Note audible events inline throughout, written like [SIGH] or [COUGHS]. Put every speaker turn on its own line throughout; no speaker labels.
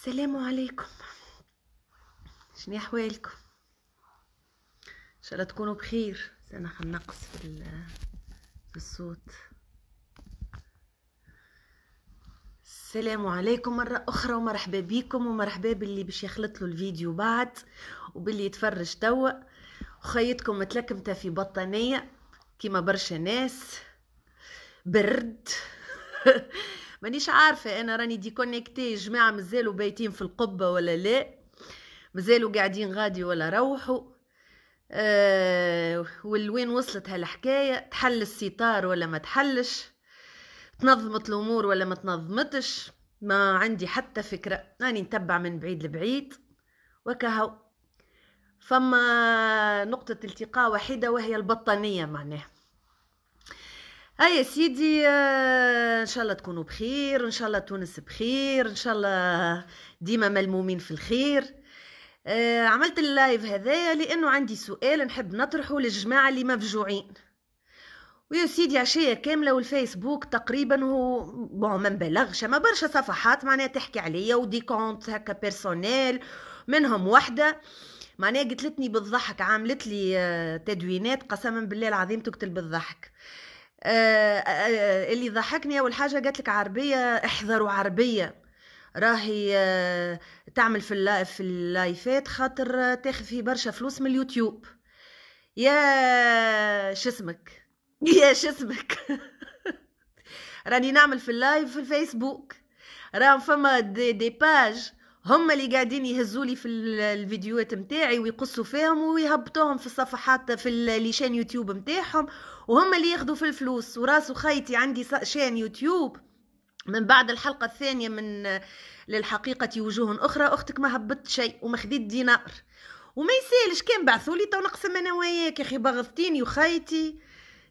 السلام عليكم شنو احوالكم ان شاء الله تكونوا بخير انا خنقص في, في الصوت السلام عليكم مرة أخرى ومرحبا بيكم ومرحبا باللي باش يخلط له الفيديو بعد وباللي يتفرج توا وخيتكم متلكمتة في بطانية كيما برشا ناس برد [LAUGHS] مانيش عارفه انا راني ديكونيكتي جماعه مازالوا بايتين في القبه ولا لا مازالوا قاعدين غادي ولا روحوا أه والوين وصلت هالحكايه تحل الستار ولا ما تحلش تنظمت الامور ولا ما تنظمتش ما عندي حتى فكره راني نتبع من بعيد لبعيد وكهو فما نقطه التقاء وحيده وهي البطانيه معناها اي آه سيدي آه، ان شاء الله تكونوا بخير ان شاء الله تونس بخير ان شاء الله ديما ملمومين في الخير آه، عملت اللايف هذايا لانه عندي سؤال نحب نطرحه للجماعه اللي مفجوعين ويا سيدي عشية كاملة والفيسبوك تقريبا هو بون ما نبلغش ما برشا صفحات معناها تحكي عليا ودي كونت هكا بيرسونيل منهم وحده معناها قتلتني بالضحك عملتلي لي تدوينات قسما بالله العظيم تقتل بالضحك آه، آه، آه، اللي ضحكني اول حاجه قالت لك عربيه احذروا عربيه راهي تعمل في اللايف في اللايفات خاطر تاخذ في برشا فلوس من اليوتيوب يا شسمك [LAUGHS] يا شسمك [LAUGHS] راني نعمل في اللايف في الفيسبوك راهم فما دي, دي باج هم اللي قاعدين يهزولي في الفيديوهات متاعي ويقصوا فيهم ويهبطوهم في الصفحات في ليشان يوتيوب متاعهم وهم اللي ياخذوا في الفلوس وراس خيتي عندي شان يوتيوب من بعد الحلقة الثانية من للحقيقة وجوه أخرى أختك ما هبطت شيء وما خديت دينار وما يسالش كان بعثولي تو نقسم أنا وياك يا أخي بغضتيني وخيتي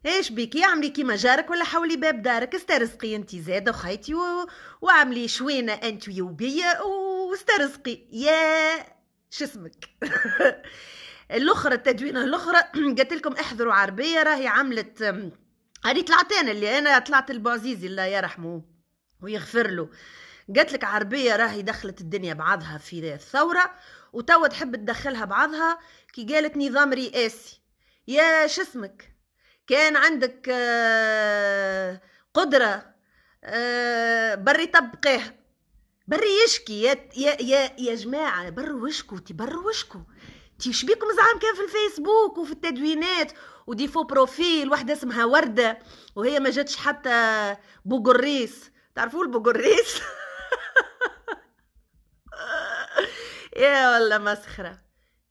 ايش بك يا عملي كيما جارك ولا حولي باب دارك استرزقي انت زادة وخيتي و... وعملي شوينة انت ويوبية واسترزقي يا شسمك [LAUGHS] الاخرى التدوينه الاخرى [CLEARS THROAT] قلت لكم احذروا عربيه راهي عملت هذه طلعت انا اللي انا طلعت البازيزي الله يرحمه ويغفر له قالت لك عربيه راهي دخلت الدنيا بعضها في الثوره وتوا تحب تدخلها بعضها كي قالت نظام رئاسي يا شسمك كان عندك آه، قدره آه، بري طبقيها بري يشكي يا يا يا, جماعه بروا وشكو تبروا وشكو شبيكم زعم كان في الفيسبوك وفي التدوينات وديفو بروفيل واحده اسمها ورده وهي ما جاتش حتى بوغريس تعرفوا البوغريس [LAUGHS] يا والله مسخره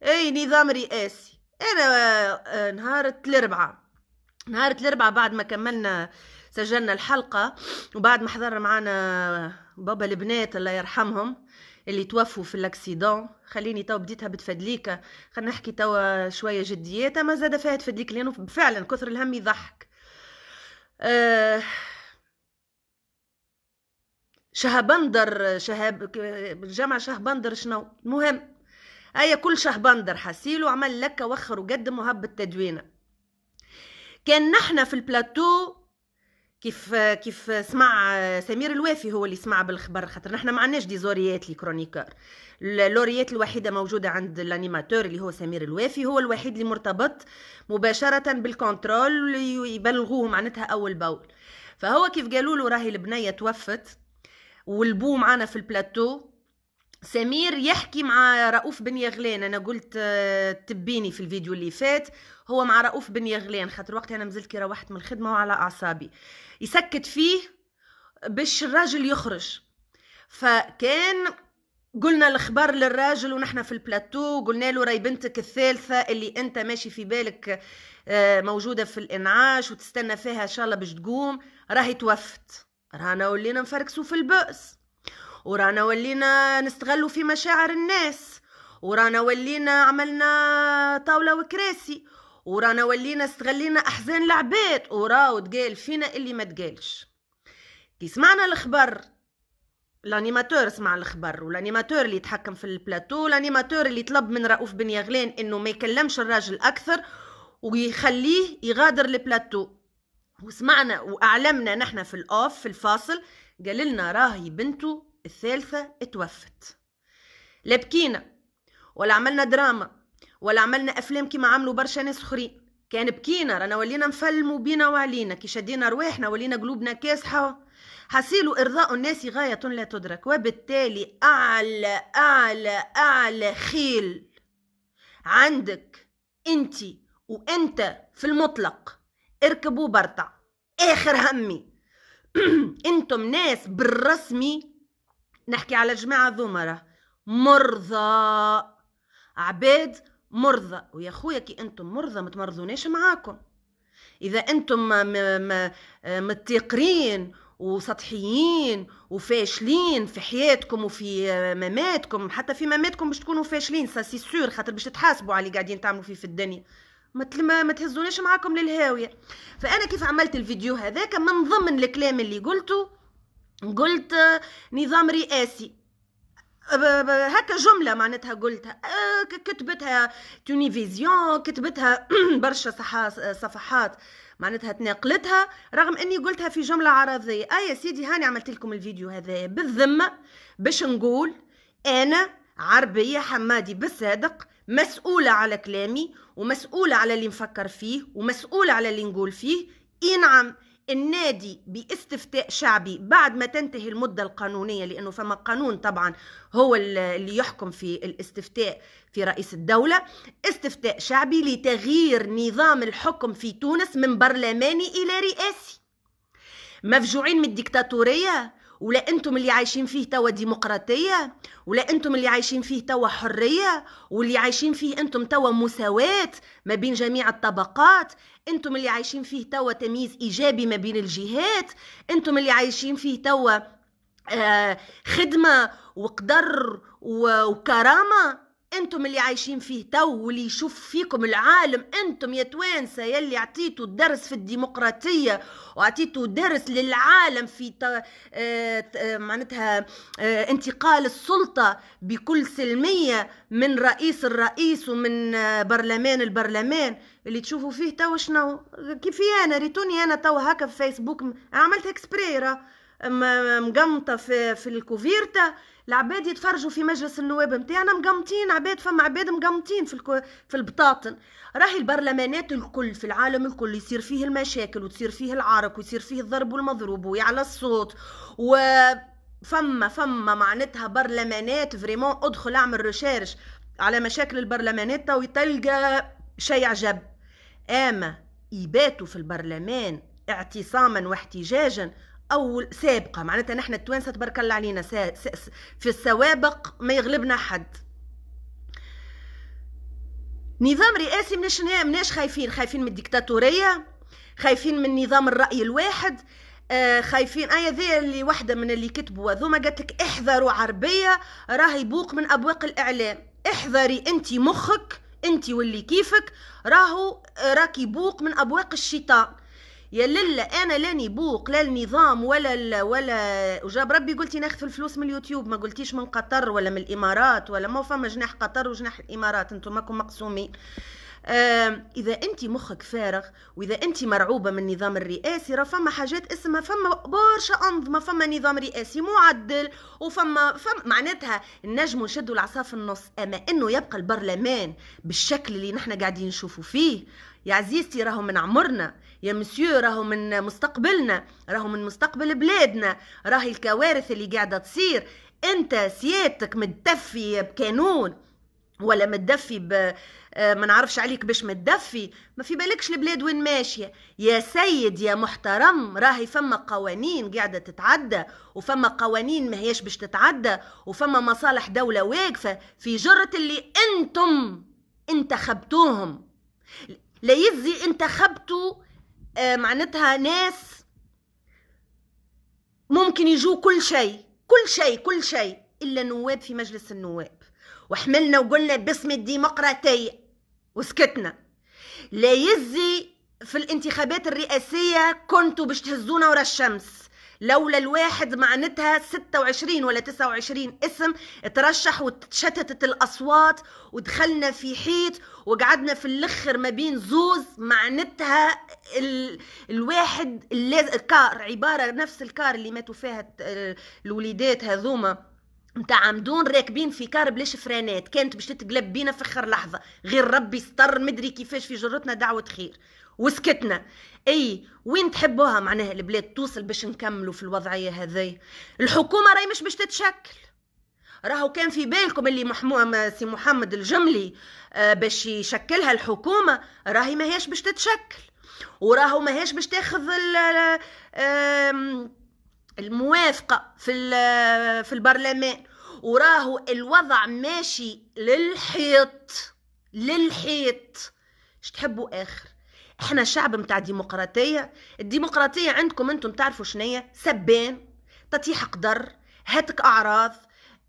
اي نظام رئاسي انا آه، نهار الاربعاء نهار الاربعاء بعد ما كملنا سجلنا الحلقه وبعد ما حضر معانا بابا البنات الله يرحمهم اللي توفوا في الاكسيدون خليني تو بديتها بتفدليكة خلينا نحكي توا شويه جديات اما زاد فيها تفدليك لانه فعلا كثر الهم يضحك أه شهبندر شهاب جامعة شهبندر شنو المهم أي كل شهبندر حسيلو وعمل لك وخر وقدم وهب التدوينة كان نحنا في البلاتو كيف كيف سمع سمير الوافي هو اللي سمع بالخبر خاطر نحنا ما عندناش دي زوريات لي كرونيكور اللوريات الوحيده موجوده عند الانيماتور اللي هو سمير الوافي هو الوحيد اللي مرتبط مباشره بالكونترول يبلغوه معناتها اول باول فهو كيف قالوا له راهي البنيه توفت والبو معانا في البلاتو سمير يحكي مع رؤوف بن يغلان انا قلت آه، تبيني في الفيديو اللي فات هو مع رؤوف بن يغلان خاطر وقتها انا مازلت كي روحت من الخدمه وعلى اعصابي يسكت فيه باش الراجل يخرج فكان قلنا الاخبار للراجل ونحن في البلاتو قلنا له راي بنتك الثالثة اللي انت ماشي في بالك آه، موجودة في الانعاش وتستنى فيها ان شاء الله باش تقوم راهي توفت رانا ولينا نفركسوا في البؤس ورانا ولينا نستغلوا في مشاعر الناس ورانا ولينا عملنا طاولة وكراسي ورانا ولينا استغلينا أحزان العباد وراو تقال فينا اللي ما تقالش كي سمعنا الخبر الانيماتور سمع الخبر والانيماتور اللي يتحكم في البلاتو الانيماتور اللي طلب من رؤوف بن يغلان انه ما يكلمش الراجل اكثر ويخليه يغادر البلاتو وسمعنا واعلمنا نحن في الاوف في الفاصل قال لنا راهي بنته الثالثة اتوفت لا بكينا ولا عملنا دراما ولا عملنا أفلام كما عملوا برشا ناس أخرين كان بكينا رانا ولينا نفلموا بينا وعلينا كي شدينا رواحنا ولينا قلوبنا كاسحة حصيل إرضاء الناس غاية لا تدرك وبالتالي أعلى أعلى أعلى خيل عندك أنت وأنت في المطلق اركبوا برطع آخر همي [CLEARS THROAT] انتم ناس بالرسمي نحكي على جماعة ذمرة مرضى عباد مرضى ويا خويا كي انتم مرضى ما تمرضوناش معاكم اذا انتم متيقرين وسطحيين وفاشلين في حياتكم وفي مماتكم حتى في مماتكم باش تكونوا فاشلين سي سور خاطر باش تحاسبوا على اللي قاعدين تعملوا فيه في الدنيا ما ما تهزونيش معاكم للهاويه فانا كيف عملت الفيديو هذاك من ضمن الكلام اللي قلته قلت نظام رئاسي هكا جمله معناتها قلتها آه، كتبتها تونيفيزيون كتبتها [CLEARS THROAT] برشا صفحات معناتها تناقلتها رغم اني قلتها في جمله عرضيه اي آه يا سيدي هاني عملت لكم الفيديو هذا بالذمه باش نقول انا عربيه حمادي بالصادق مسؤوله على كلامي ومسؤوله على اللي نفكر فيه ومسؤوله على اللي نقول فيه اي نعم النادي باستفتاء شعبي بعد ما تنتهي المدة القانونية لأنه فما قانون طبعا هو اللي يحكم في الاستفتاء في رئيس الدولة استفتاء شعبي لتغيير نظام الحكم في تونس من برلماني إلى رئاسي مفجوعين من الديكتاتورية ولا انتم اللي عايشين فيه توا ديمقراطيه ولا انتم اللي عايشين فيه توا حريه واللي عايشين فيه انتم توا مساواه ما بين جميع الطبقات انتم اللي عايشين فيه توا تمييز ايجابي ما بين الجهات انتم اللي عايشين فيه توا آه، خدمه وقدر وكرامه انتم اللي عايشين فيه تو واللي يشوف فيكم العالم انتم يا توانسة يلي عطيتوا درس في الديمقراطية وعطيتوا درس للعالم في تا... اه... اه... معناتها اه... انتقال السلطة بكل سلمية من رئيس الرئيس ومن آه، برلمان البرلمان اللي تشوفوا فيه تو شنو كيفي انا ريتوني انا تو هكا في فيسبوك عملت اكسبريرا مقمطة في, في الكوفيرتا العباد يتفرجوا في مجلس النواب نتاعنا مقمطين عباد فما عباد مقمطين في الكو... في البطاطن راهي البرلمانات الكل في العالم الكل يصير فيه المشاكل وتصير فيه العرك ويصير فيه الضرب والمضروب ويعلى الصوت و فما فما معناتها برلمانات فريمون ادخل اعمل ريشيرش على مشاكل البرلمانات وتلقى شيء عجب اما يباتوا في البرلمان اعتصاما واحتجاجا او سابقه معناتها نحن التوانسه تبارك الله علينا في السوابق ما يغلبنا حد نظام رئاسي مناش مناش خايفين خايفين من الديكتاتوريه خايفين من نظام الراي الواحد آه خايفين ايا ذي اللي واحده من اللي كتبوا هذوما قالت لك احذروا عربيه راه يبوق من ابواق الاعلام احذري انت مخك انت واللي كيفك راهو آه، راك يبوق من ابواق الشيطان يا للا انا لا نبوق لا النظام ولا ال... ولا وجاب ربي قلتي ناخذ الفلوس من اليوتيوب ما قلتيش من قطر ولا من الامارات ولا ما فما جناح قطر وجناح الامارات انتم ماكم مقسومين اذا انت مخك فارغ واذا انت مرعوبه من النظام الرئاسي راه فما حاجات اسمها فما برشا انظمه فما نظام رئاسي معدل وفما فما معناتها نجموا نشدوا العصا في النص اما انه يبقى البرلمان بالشكل اللي نحن قاعدين نشوفوا فيه يا عزيزتي راهو من عمرنا يا مسيو راهو من مستقبلنا راهو من مستقبل بلادنا راهي الكوارث اللي قاعدة تصير انت سيادتك متدفي بقانون ولا متدفي ب آه، ما نعرفش عليك باش متدفي ما في بالكش البلاد وين ماشيه يا سيد يا محترم راهي فما قوانين قاعده تتعدى وفما قوانين ما هيش باش تتعدى وفما مصالح دوله واقفه في جره اللي انتم انتخبتوهم لا يزي انتخبتوا آه، معناتها ناس ممكن يجوا كل شيء كل شيء كل شيء الا نواب في مجلس النواب وحملنا وقلنا باسم الديمقراطيه وسكتنا لا يزي في الانتخابات الرئاسيه كنتوا باش تهزونا ورا الشمس لولا الواحد معناتها 26 ولا 29 اسم ترشح وتشتتت الأصوات ودخلنا في حيط وقعدنا في الاخر ما بين زوز معناتها ال... الواحد اللي... الكار عبارة نفس الكار اللي ماتوا فيها الوليدات هذوما نتاع عمدون راكبين في كار بلاش فرانات كانت باش تتقلب بينا في اخر لحظه غير ربي ستر مدري كيفاش في جرتنا دعوه خير وسكتنا اي وين تحبوها معناها البلاد توصل باش نكملوا في الوضعيه هذه الحكومه راهي مش باش تتشكل راهو كان في بالكم اللي محمو... سي محمد الجملي آه، باش يشكلها الحكومه راهي ماهيش باش تتشكل وراهو ماهيش باش تاخذ الموافقه في في البرلمان وراهو الوضع ماشي للحيط للحيط اش تحبوا اخر احنا شعب متاع ديمقراطية الديمقراطية عندكم انتم تعرفوا شنية سبان تطيح قدر هاتك اعراض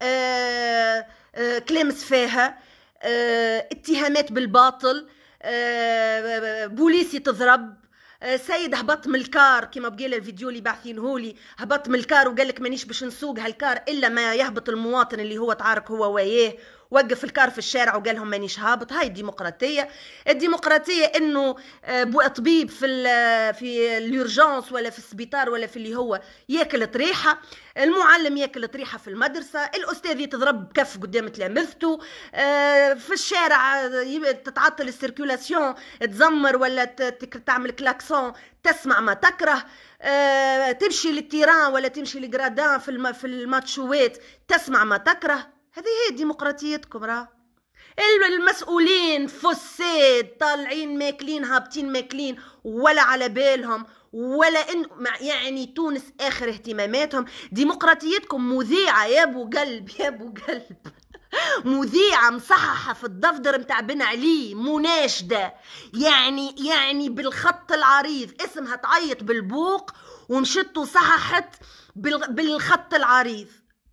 آه آه كلام سفاهة آه اتهامات بالباطل آه بوليسي تضرب آه، سيد هبط من الكار كما بقيل الفيديو اللي بعثينه لي هبط من الكار وقال لك مانيش باش نسوق هالكار الا ما يهبط المواطن اللي هو تعارك هو وياه وقف الكار في الشارع وقال لهم مانيش هابط هاي الديمقراطيه الديمقراطيه انه آه، طبيب في آه، في اليورجانس ولا في السبيطار ولا في اللي هو ياكل طريحه المعلم ياكل طريحه في المدرسه الاستاذ يتضرب بكف قدام تلامذته آه، في الشارع تتعطل السيركولاسيون تزمر ولا تعمل كلاكسون تسمع ما تكره تمشي للتيران ولا تمشي لجرادان في الماتشوات تسمع ما تكره هذه هي ديمقراطيتكم راه المسؤولين فساد طالعين ماكلين هابطين ماكلين ولا على بالهم ولا ان يعني تونس اخر اهتماماتهم ديمقراطيتكم مذيعه يا ابو قلب يا ابو قلب [LAUGHS] مذيعة مصححة في الدفتر متاع بن علي مناشدة يعني يعني بالخط العريض اسمها تعيط بالبوق ومشت وصححت بالخط العريض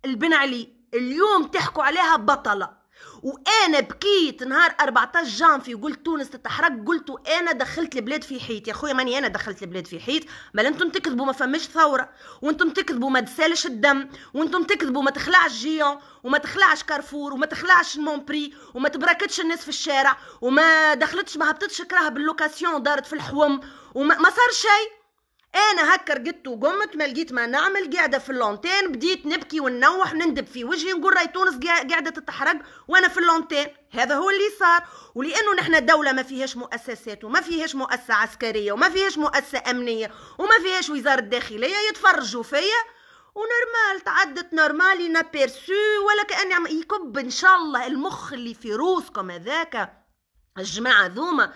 البن علي اليوم تحكوا عليها بطلة وانا بكيت نهار 14 جانفي وقلت تونس تتحرق قلت انا دخلت البلاد في حيط يا خويا ماني انا دخلت البلاد في حيط ما انتم تكذبوا ما فماش ثوره وانتم تكذبوا ما تسالش الدم وانتم تكذبوا ما تخلعش جيون وما تخلعش كارفور وما تخلعش المونبري وما تبركتش الناس في الشارع وما دخلتش ما هبطتش كراهب باللوكاسيون دارت في الحوم وما ما صار شيء انا هكر جت وقمت ما لقيت ما نعمل قاعده في اللونتين بديت نبكي وننوح نندب في وجهي نقول راي تونس قاعده تتحرق وانا في اللونتين هذا هو اللي صار ولانه نحن دوله ما فيهاش مؤسسات وما فيهاش مؤسسه عسكريه وما فيهاش مؤسسه امنيه وما فيهاش وزاره داخليه يتفرجوا فيا ونورمال تعدت نورمال نابيرسو ولا كاني يكب ان شاء الله المخ اللي في روسكم هذاك الجماعه ذوما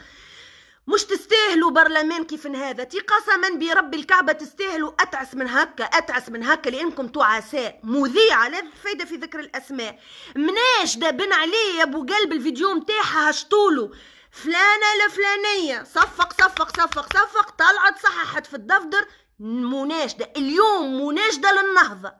مش تستاهلوا برلمان كيف هذا تي قسما برب الكعبة تستاهلوا أتعس من هكا أتعس من هكا لأنكم تعساء مذيعة لا فايدة في ذكر الأسماء مناش بن علي يا أبو قلب الفيديو نتاعها هشطولو فلانة لفلانية صفق صفق صفق صفق طلعت صححت في الدفتر مناشدة اليوم مناشدة للنهضة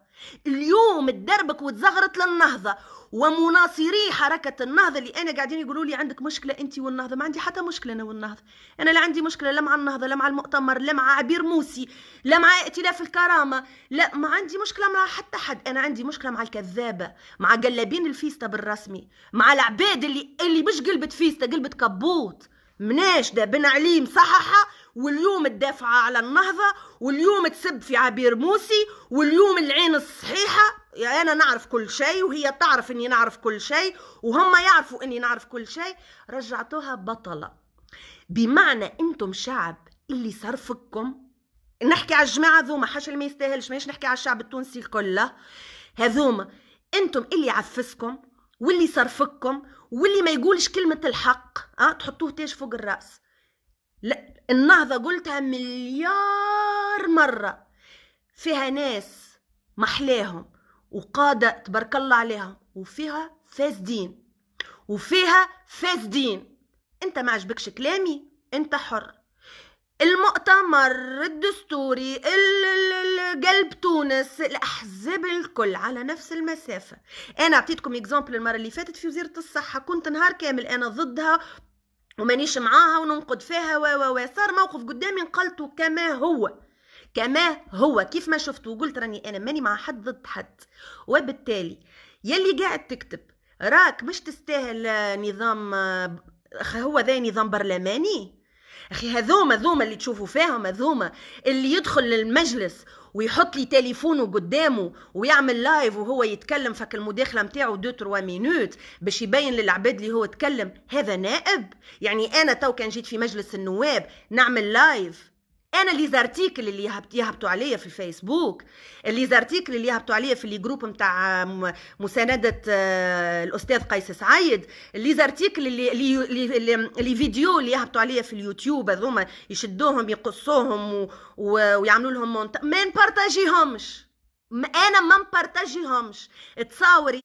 اليوم تدربك وتزغرت للنهضة ومناصري حركه النهضه اللي انا قاعدين يقولوا لي عندك مشكله انت والنهضه ما عندي حتى مشكله انا والنهضه انا لا عندي مشكله لا مع النهضه لا مع المؤتمر لا مع عبير موسي لا مع ائتلاف الكرامه لا ما عندي مشكله مع حتى حد انا عندي مشكله مع الكذابه مع قلابين الفيستا بالرسمي مع العباد اللي اللي مش قلبت فيستا قلبت كبوت مناش بن علي مصححة واليوم تدافع على النهضة واليوم تسب في عبير موسي واليوم العين الصحيحة يعني أنا نعرف كل شيء وهي تعرف أني نعرف كل شيء وهم يعرفوا أني نعرف كل شيء رجعتوها بطلة بمعنى أنتم شعب اللي صرفكم نحكي على الجماعة ذوما حاشا اللي ما يستاهلش ماش نحكي على الشعب التونسي كله هذوما أنتم اللي عفسكم واللي صرفكم واللي ما يقولش كلمة الحق أه تحطوه تاج فوق الرأس لا النهضة قلتها مليار مرة فيها ناس محلاهم وقادة تبارك الله عليهم وفيها فاسدين وفيها فاسدين انت ما عجبكش كلامي انت حر المؤتمر الدستوري قلب تونس الاحزاب الكل على نفس المسافه انا اعطيتكم اكزامبل المره اللي فاتت في وزيره الصحه كنت نهار كامل انا ضدها ومانيش معاها وننقد فيها و و و صار موقف قدامي نقلته كما هو كما هو كيف ما شفت وقلت راني انا ماني مع حد ضد حد وبالتالي يلي قاعد تكتب راك مش تستاهل نظام هو ذا نظام برلماني اخي هذوما ذوما اللي تشوفوا فيهم هذوما اللي يدخل للمجلس ويحط لي تليفونه قدامه ويعمل لايف وهو يتكلم فك المداخله متاعه دو تروا مينوت باش يبين للعباد اللي هو تكلم هذا نائب يعني انا تو كان جيت في مجلس النواب نعمل لايف انا لي زارتيكل اللي يهبطوا عليا في الفيسبوك اللي زارتيكل اللي يهبطوا عليا في لي جروب نتاع مسانده آه، الاستاذ قيس سعيد اللي زارتيكل اللي لي لي, لي فيديو اللي يهبطوا عليا في اليوتيوب هذوما يشدوهم يقصوهم و... و... ويعملوا لهم مونت ما نبارطاجيهمش انا ما نبارطاجيهمش تصاوري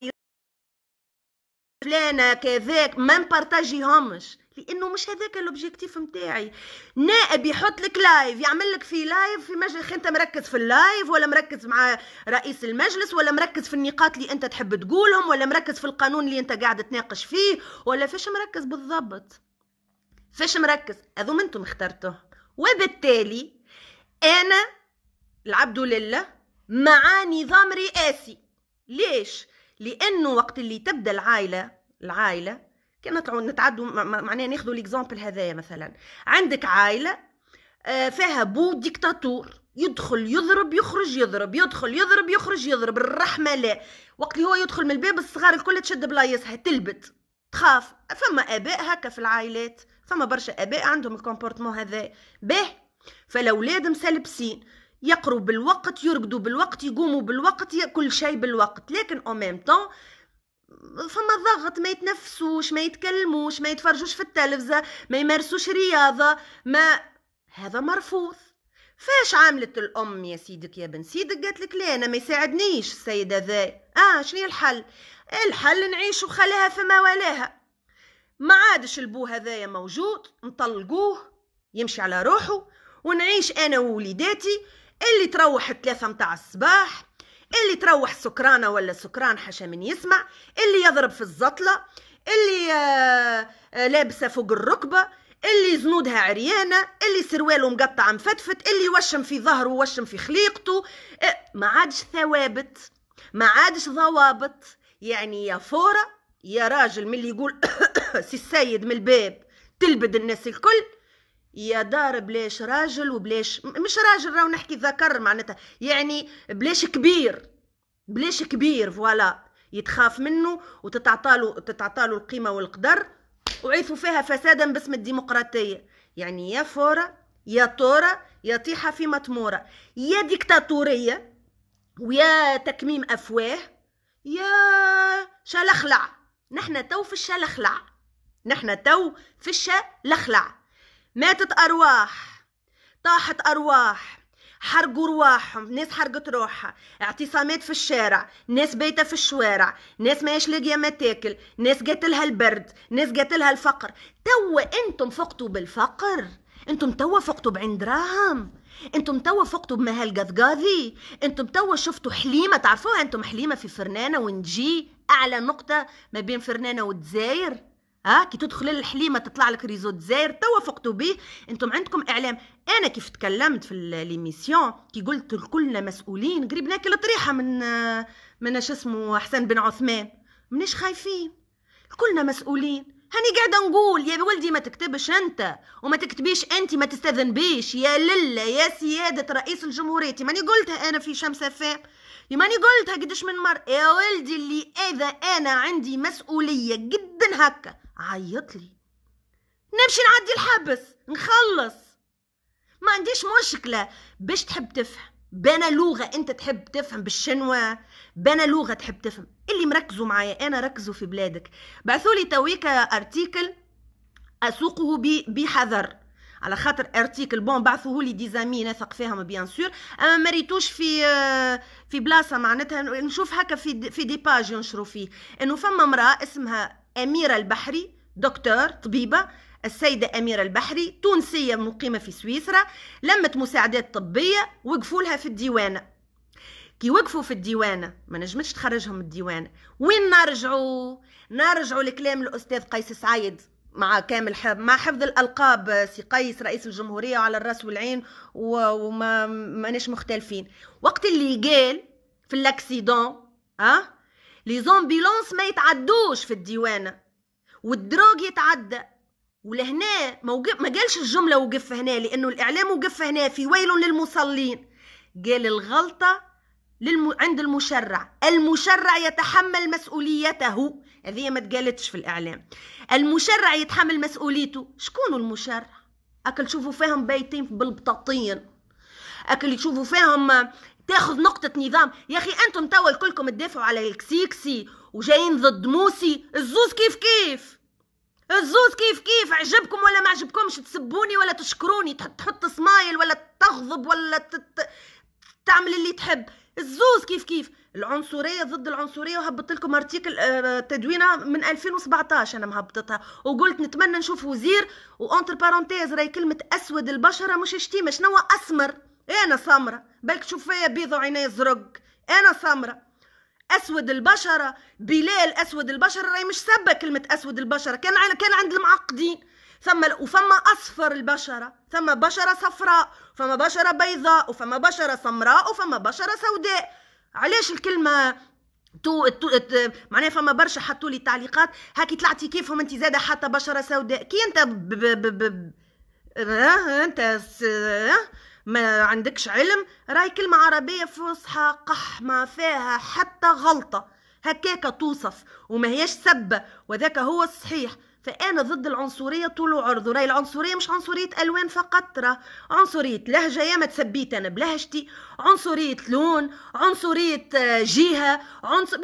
فلانه كذاك ما نبارطاجيهمش لانه مش هذاك الاوبجيكتيف نتاعي نائب يحط لك لايف يعمل لك في لايف في مجلس انت مركز في اللايف ولا مركز مع رئيس المجلس ولا مركز في النقاط اللي انت تحب تقولهم ولا مركز في القانون اللي انت قاعد تناقش فيه ولا فاش مركز بالضبط فاش مركز هذو انتم اخترتوه وبالتالي انا العبد لله مع نظام رئاسي ليش لانه وقت اللي تبدا العائله العائله كي نطلعوا نتعدوا معناها ناخذوا ليكزامبل هذايا مثلا عندك عائله آه، فيها بو ديكتاتور يدخل يضرب يخرج يضرب يدخل يضرب يخرج يضرب الرحمه لا وقت اللي هو يدخل من الباب الصغار الكل تشد بلايصها تلبت تخاف فما اباء هكا في العائلات فما برشا اباء عندهم الكومبورتمون هذا به فالاولاد مسلبسين يقروا بالوقت يرقدوا بالوقت يقوموا بالوقت كل شيء بالوقت لكن او ميم طون فما ضغط ما يتنفسوش ما يتكلموش ما يتفرجوش في التلفزة ما يمارسوش رياضة ما هذا مرفوض فاش عملت الام يا سيدك يا بن سيدك قالت لك لا انا ما يساعدنيش السيد هذا اه شنو الحل الحل نعيش خلاها فما ولاها ما عادش البو هذايا موجود نطلقوه يمشي على روحه ونعيش انا ووليداتي اللي تروح الثلاثة متاع الصباح اللي تروح سكرانة ولا سكران حاشا من يسمع اللي يضرب في الزطلة اللي آه، آه، لابسة فوق الركبة اللي زنودها عريانة اللي سرواله مقطع مفتفت اللي وشم في ظهره وشم في خليقته آه، ما عادش ثوابت ما عادش ضوابط يعني يا فورة يا راجل من اللي يقول [COUGHS] سي السيد من الباب تلبد الناس الكل يا دار بلاش راجل وبلاش مش راجل راهو نحكي ذكر معناتها يعني بلاش كبير بلاش كبير فوالا يتخاف منه وتتعطالو تتعطالو القيمه والقدر وعيثوا فيها فسادا باسم الديمقراطيه يعني يا فوره يا طوره يا طيحه في مطموره يا ديكتاتوريه ويا تكميم افواه يا شلخلع نحن تو في الشلخلع نحن تو في الشلخلع ماتت أرواح طاحت أرواح حرقوا رواحهم ناس حرقت روحها اعتصامات في الشارع ناس بايته في الشوارع ناس ما لاقيه ما تاكل ناس قاتلها البرد ناس قاتلها الفقر توا انتم فقتوا بالفقر انتم توا فقتوا بعين دراهم انتم توا فقتوا بمهال قذقاذي انتم توا شفتوا حليمه تعرفوها انتم حليمه في فرنانه ونجي اعلى نقطه ما بين فرنانه والجزائر ها آه، كي تدخل الحليمه تطلع لك ريزو دزاير توا فقتوا به انتم عندكم اعلام انا كيف تكلمت في ليميسيون كي قلت كلنا مسؤولين قريب ناكل طريحه من من شو اسمه حسن بن عثمان منيش خايفين كلنا مسؤولين هاني قاعدة نقول يا ولدي ما تكتبش أنت وما تكتبيش أنت ما تستاذن بيش يا لله يا سيادة رئيس الجمهورية ماني قلتها أنا في شمس فام ماني قلتها قدش من مرة يا ولدي اللي إذا أنا عندي مسؤولية جدا هكا عيطلي نمشي نعدي الحبس نخلص ما عنديش مشكلة باش تحب تفهم بانا لغة انت تحب تفهم بالشنوة بانا لغة تحب تفهم اللي مركزوا معايا انا ركزوا في بلادك بعثولي تويك ارتيكل اسوقه بحذر على خاطر ارتيكل بون بعثوه لي ديزامي نثق فيهم بيان سور اما ما ريتوش في في بلاصه معناتها نشوف هكا في في دي باج ينشروا فيه انه فما امراه اسمها أميرة البحري دكتور طبيبة السيدة أميرة البحري تونسية مقيمة في سويسرا لمت مساعدات طبية وقفوا لها في الديوانة كي وقفوا في الديوانة ما نجمتش تخرجهم من الديوانة وين نرجعوا نرجعوا لكلام الأستاذ قيس سعيد مع كامل حب مع حفظ الألقاب سي قيس رئيس الجمهورية على الرأس والعين وما ماناش مختلفين وقت اللي قال في الأكسيدون أه لي زومبيلونس ما يتعدوش في الديوانه والدراج يتعدى ولهنا ما وقف ما قالش الجمله وقف هنا لانه الاعلام وقف هنا في ويل للمصلين قال الغلطه للم... عند المشرع المشرع يتحمل مسؤوليته هذه ما تقالتش في الاعلام المشرع يتحمل مسؤوليته شكون المشرع اكل تشوفوا فيهم بايتين بالبطاطين اكل يشوفوا فيهم تاخذ نقطة نظام يا أخي أنتم توا كلكم تدافعوا على الكسيكسي وجايين ضد موسي الزوز كيف كيف الزوز كيف كيف عجبكم ولا ما عجبكمش تسبوني ولا تشكروني تحط تحط سمايل ولا تغضب ولا تت... تعمل اللي تحب الزوز كيف كيف العنصريه ضد العنصريه وهبطت لكم ارتيكل آه، تدوينه من 2017 انا مهبطتها وقلت نتمنى نشوف وزير وانتر بارونتيز راهي كلمه اسود البشره مش شتيمه شنو اسمر انا سمرة بالك تشوف فيا بيض وعيني زرق انا سمرة اسود البشرة بلال اسود البشرة راهي مش سبة كلمة اسود البشرة كان كان عند المعقدين ثم وفما اصفر البشره ثم بشره صفراء فما بشره بيضاء وفما بشره سمراء وفما بشره سوداء علاش الكلمه تو, تو... معناها فما برشا حطوا لي تعليقات هاكي طلعتي كيفهم انت زاده حتى بشره سوداء كي انت ب... ب... ب... ب... انت س... ما عندكش علم راي كلمة عربية فصحى قح ما فيها حتى غلطة هكاك توصف وما هيش سبة وذاك هو الصحيح فأنا ضد العنصرية طول وعرض راي العنصرية مش عنصرية ألوان فقط را عنصرية لهجة يا ما تسبيت أنا بلهجتي عنصرية لون عنصرية آه، جهة عنصر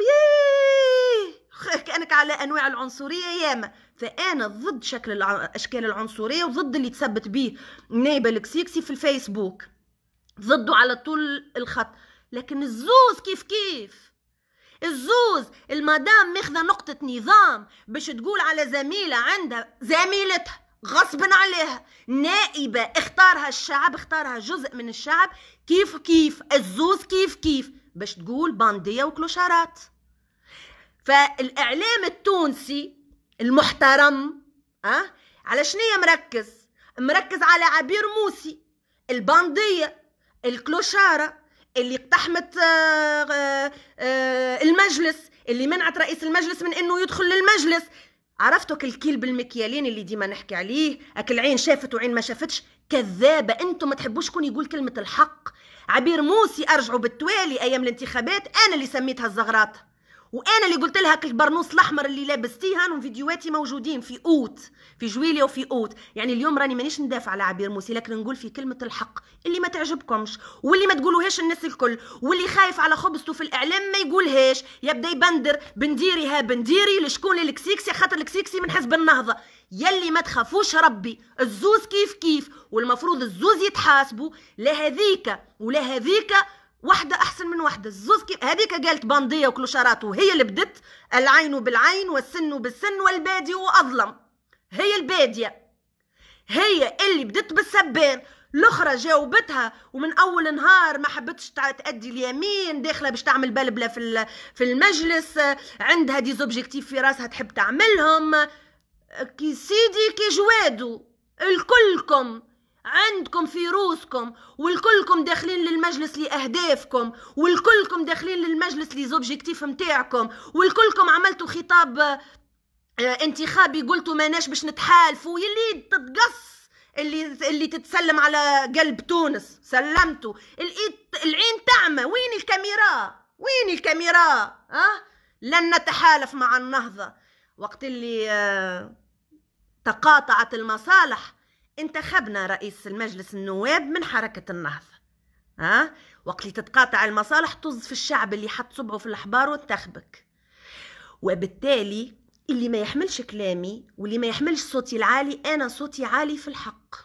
كأنك على أنواع العنصرية ياما فانا ضد شكل الاشكال العنصريه وضد اللي تثبت به نايبه الكسيكسي في الفيسبوك ضده على طول الخط لكن الزوز كيف كيف الزوز المدام ماخذه نقطة نظام باش تقول على زميلة عندها زميلتها غصبا عليها نائبة اختارها الشعب اختارها جزء من الشعب كيف كيف الزوز كيف كيف باش تقول باندية وكلوشارات فالإعلام التونسي المحترم اه على شنية مركز مركز على عبير موسي البانديه الكلوشارة اللي اقتحمت آه، آه، آه، المجلس اللي منعت رئيس المجلس من انه يدخل للمجلس عرفتك الكيل بالمكيالين اللي ديما نحكي عليه اكل عين شافت وعين ما شافتش كذابة انتم ما تحبوش كون يقول كلمة الحق عبير موسي ارجعوا بالتوالي ايام الانتخابات انا اللي سميتها الزغراطه وانا اللي قلت لها البرنوس الاحمر اللي لابستيها هانو فيديوهاتي موجودين في اوت في جويليا وفي اوت يعني اليوم راني مانيش ندافع على عبير موسي لكن نقول في كلمه الحق اللي ما تعجبكمش واللي ما تقولوهاش الناس الكل واللي خايف على خبزته في الاعلام ما يقولهاش يبدا يبندر بنديري ها بنديري لشكون الكسيكسي خاطر الكسيكسي من حزب النهضه يلي ما تخافوش ربي الزوز كيف كيف والمفروض الزوز يتحاسبوا لا هذيك ولا هذيك وحده احسن من وحده الزوز كي هذيك قالت باندية وكلوشارات وهي اللي بدت العين بالعين والسن بالسن والبادي واظلم هي الباديه هي اللي بدت بالسبان الاخرى جاوبتها ومن اول نهار ما حبتش تأدي اليمين داخله باش تعمل بلبله في في المجلس عندها دي زوبجيكتيف في راسها تحب تعملهم كي سيدي كي جوادو الكلكم عندكم في روسكم والكلكم داخلين للمجلس لأهدافكم والكلكم داخلين للمجلس لزوبجيكتيف متاعكم والكلكم عملتوا خطاب آه، انتخابي قلتوا ماناش باش نتحالفوا يلي تتقص اللي اللي تتسلم على قلب تونس سلمتوا العين تعمى وين الكاميرا وين الكاميرا أه؟ لن نتحالف مع النهضه وقت اللي آه، تقاطعت المصالح انتخبنا رئيس المجلس النواب من حركة النهضة ها أه؟ وقت اللي تتقاطع المصالح طز في الشعب اللي حط صبعه في الحبار وانتخبك وبالتالي اللي ما يحملش كلامي واللي ما يحملش صوتي العالي انا صوتي عالي في الحق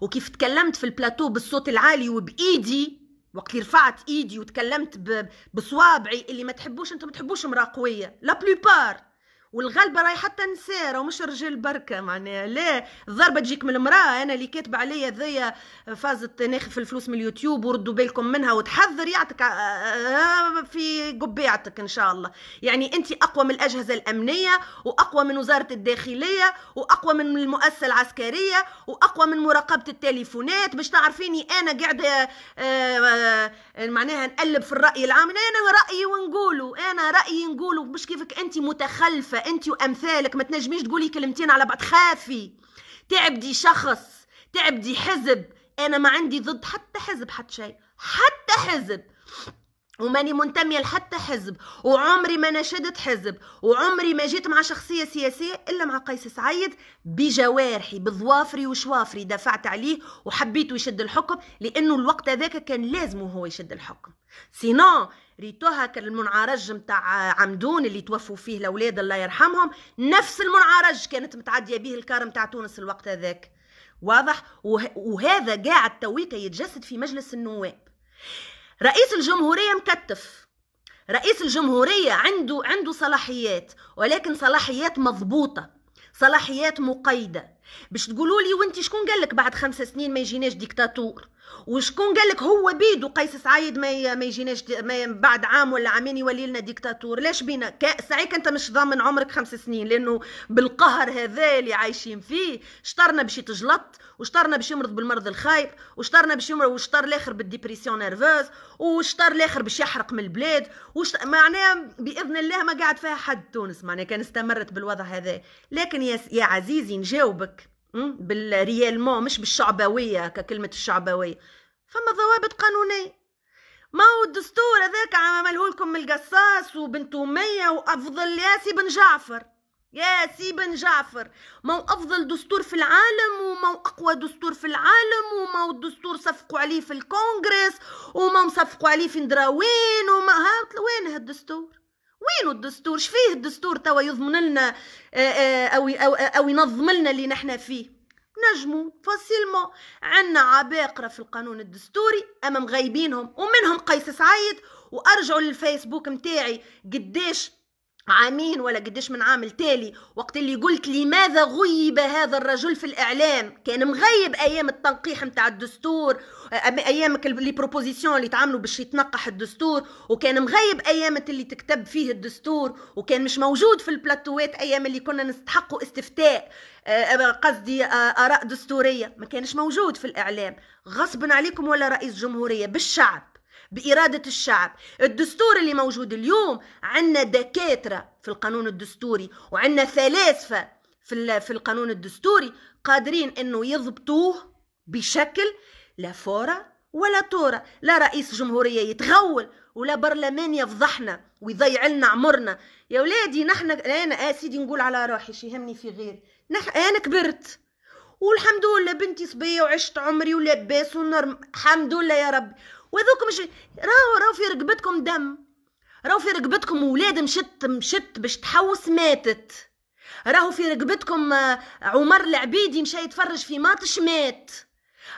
وكيف تكلمت في البلاتو بالصوت العالي وبايدي وقت رفعت ايدي وتكلمت بصوابعي اللي ما تحبوش انتم ما تحبوش مراقويه قويه لا بلوبار والغلبه راهي حتى نساء راهو مش رجال بركه معناها لا الضربه تجيك من المراه انا اللي كاتبه عليا ذي فازت في الفلوس من اليوتيوب وردوا بالكم منها وتحذر يعطيك آه، آه، آه، في قبيعتك ان شاء الله يعني انت اقوى من الاجهزه الامنيه واقوى من وزاره الداخليه واقوى من المؤسسه العسكريه واقوى من مراقبه التليفونات باش تعرفيني انا قاعده معناها نقلب في الراي العام انا رايي ونقوله انا رايي نقوله مش كيفك انت متخلفه انت وامثالك ما تنجميش تقولي كلمتين على بعض خافي تعبدي شخص تعبدي حزب انا ما عندي ضد حتى حزب حتى شيء حتى حزب وماني منتمية لحتى حزب وعمري ما نشدت حزب وعمري ما جيت مع شخصية سياسية إلا مع قيس سعيد بجوارحي بظوافري وشوافري دافعت عليه وحبيته يشد الحكم لأنه الوقت هذاك كان لازم هو يشد الحكم سينا ريتوها كان المنعرج متاع عمدون اللي توفوا فيه الأولاد الله يرحمهم نفس المنعرج كانت متعدية به الكارم متاع تونس الوقت هذاك واضح وهذا قاعد تويكا يتجسد في مجلس النواب رئيس الجمهورية مكتف رئيس الجمهورية عنده عنده صلاحيات ولكن صلاحيات مضبوطة صلاحيات مقيدة باش تقولوا لي وانت شكون قال لك بعد خمس سنين ما يجيناش ديكتاتور وشكون قال لك هو بيدو قيس سعيد ما ما يجيناش ما بعد عام ولا عامين يولي لنا ديكتاتور ليش بينا سعيك انت مش ضامن عمرك خمس سنين لانه بالقهر هذا اللي عايشين فيه شطرنا باش يتجلط وشطرنا باش يمرض بالمرض الخايب وشطرنا باش يمرض وشطر الاخر بالديبرسيون نيرفوز وشطر الاخر باش يحرق من البلاد وشت... معناه باذن الله ما قاعد فيها حد تونس معناه كان استمرت بالوضع هذا لكن يا, يا عزيزي نجاوبك بالريالمون مش بالشعبويه ككلمه الشعبويه فما ضوابط قانونيه ما هو الدستور هذاك عمله لكم القصاص وبنت أمية وأفضل ياسي بن جعفر ياسي بن جعفر ما هو أفضل دستور في العالم وما هو أقوى دستور في العالم وما هو الدستور صفقوا عليه في الكونغرس وما صفقوا عليه في ندراوين وما هات وين هالدستور وينو الدستور شفيه الدستور توا يضمن لنا آه، آه، او او آه، او ينظم لنا اللي نحنا فيه نجمو فاسيلمو عنا عباقرة في القانون الدستوري أما مغيبينهم ومنهم قيس سعيد وأرجعوا للفيسبوك متاعي قديش عامين ولا قديش من عام التالي وقت اللي قلت لماذا غيب هذا الرجل في الاعلام كان مغيب ايام التنقيح نتاع الدستور ايام لي بروبوزيسيون اللي تعملوا باش يتنقح الدستور وكان مغيب ايام اللي تكتب فيه الدستور وكان مش موجود في البلاتوات ايام اللي كنا نستحقوا استفتاء آه، آه، قصدي آه، اراء دستوريه ما كانش موجود في الاعلام غصبا عليكم ولا رئيس جمهوريه بالشعب بإرادة الشعب الدستور اللي موجود اليوم عندنا دكاترة في القانون الدستوري وعندنا فلاسفة في, في القانون الدستوري قادرين أنه يضبطوه بشكل لا فورة ولا تورة لا رئيس جمهورية يتغول ولا برلمان يفضحنا ويضيع لنا عمرنا يا ولادي نحن انا اسيدي آه، سيدي نقول على روحي شي يهمني في غيري نح... انا كبرت والحمد لله بنتي صبيه وعشت عمري ولاباس ونرم الحمد لله يا ربي وذوك مش راهو راهو في رقبتكم دم راهو في رقبتكم ولاد مشت مشت باش تحوس ماتت راهو في رقبتكم آه، عمر العبيدي مشى يتفرج في ماتش مات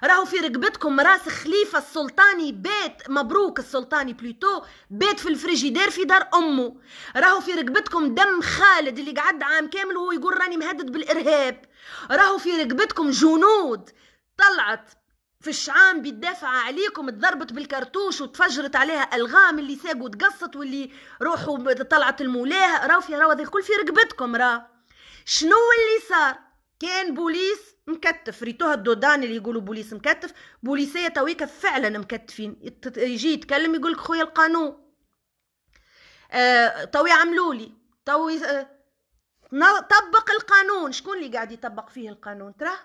راهو في رقبتكم راس خليفة السلطاني بيت مبروك السلطاني بلوتو بيت في الفريجيدير في دار أمه راهو في رقبتكم دم خالد اللي قعد عام كامل وهو يقول راني مهدد بالإرهاب راهو في رقبتكم جنود طلعت في الشعام بيدافع عليكم تضربت بالكرتوش وتفجرت عليها الغام اللي ساق وتقصت واللي روحوا طلعت المولاه راو في راو هذا الكل في رقبتكم راه شنو اللي صار كان بوليس مكتف ريتوها الدودان اللي يقولوا بوليس مكتف بوليسيه تويكا فعلا مكتفين يجي يتكلم يقول لك خويا القانون آه توي عملولي توي آه طبق القانون شكون اللي قاعد يطبق فيه القانون تراه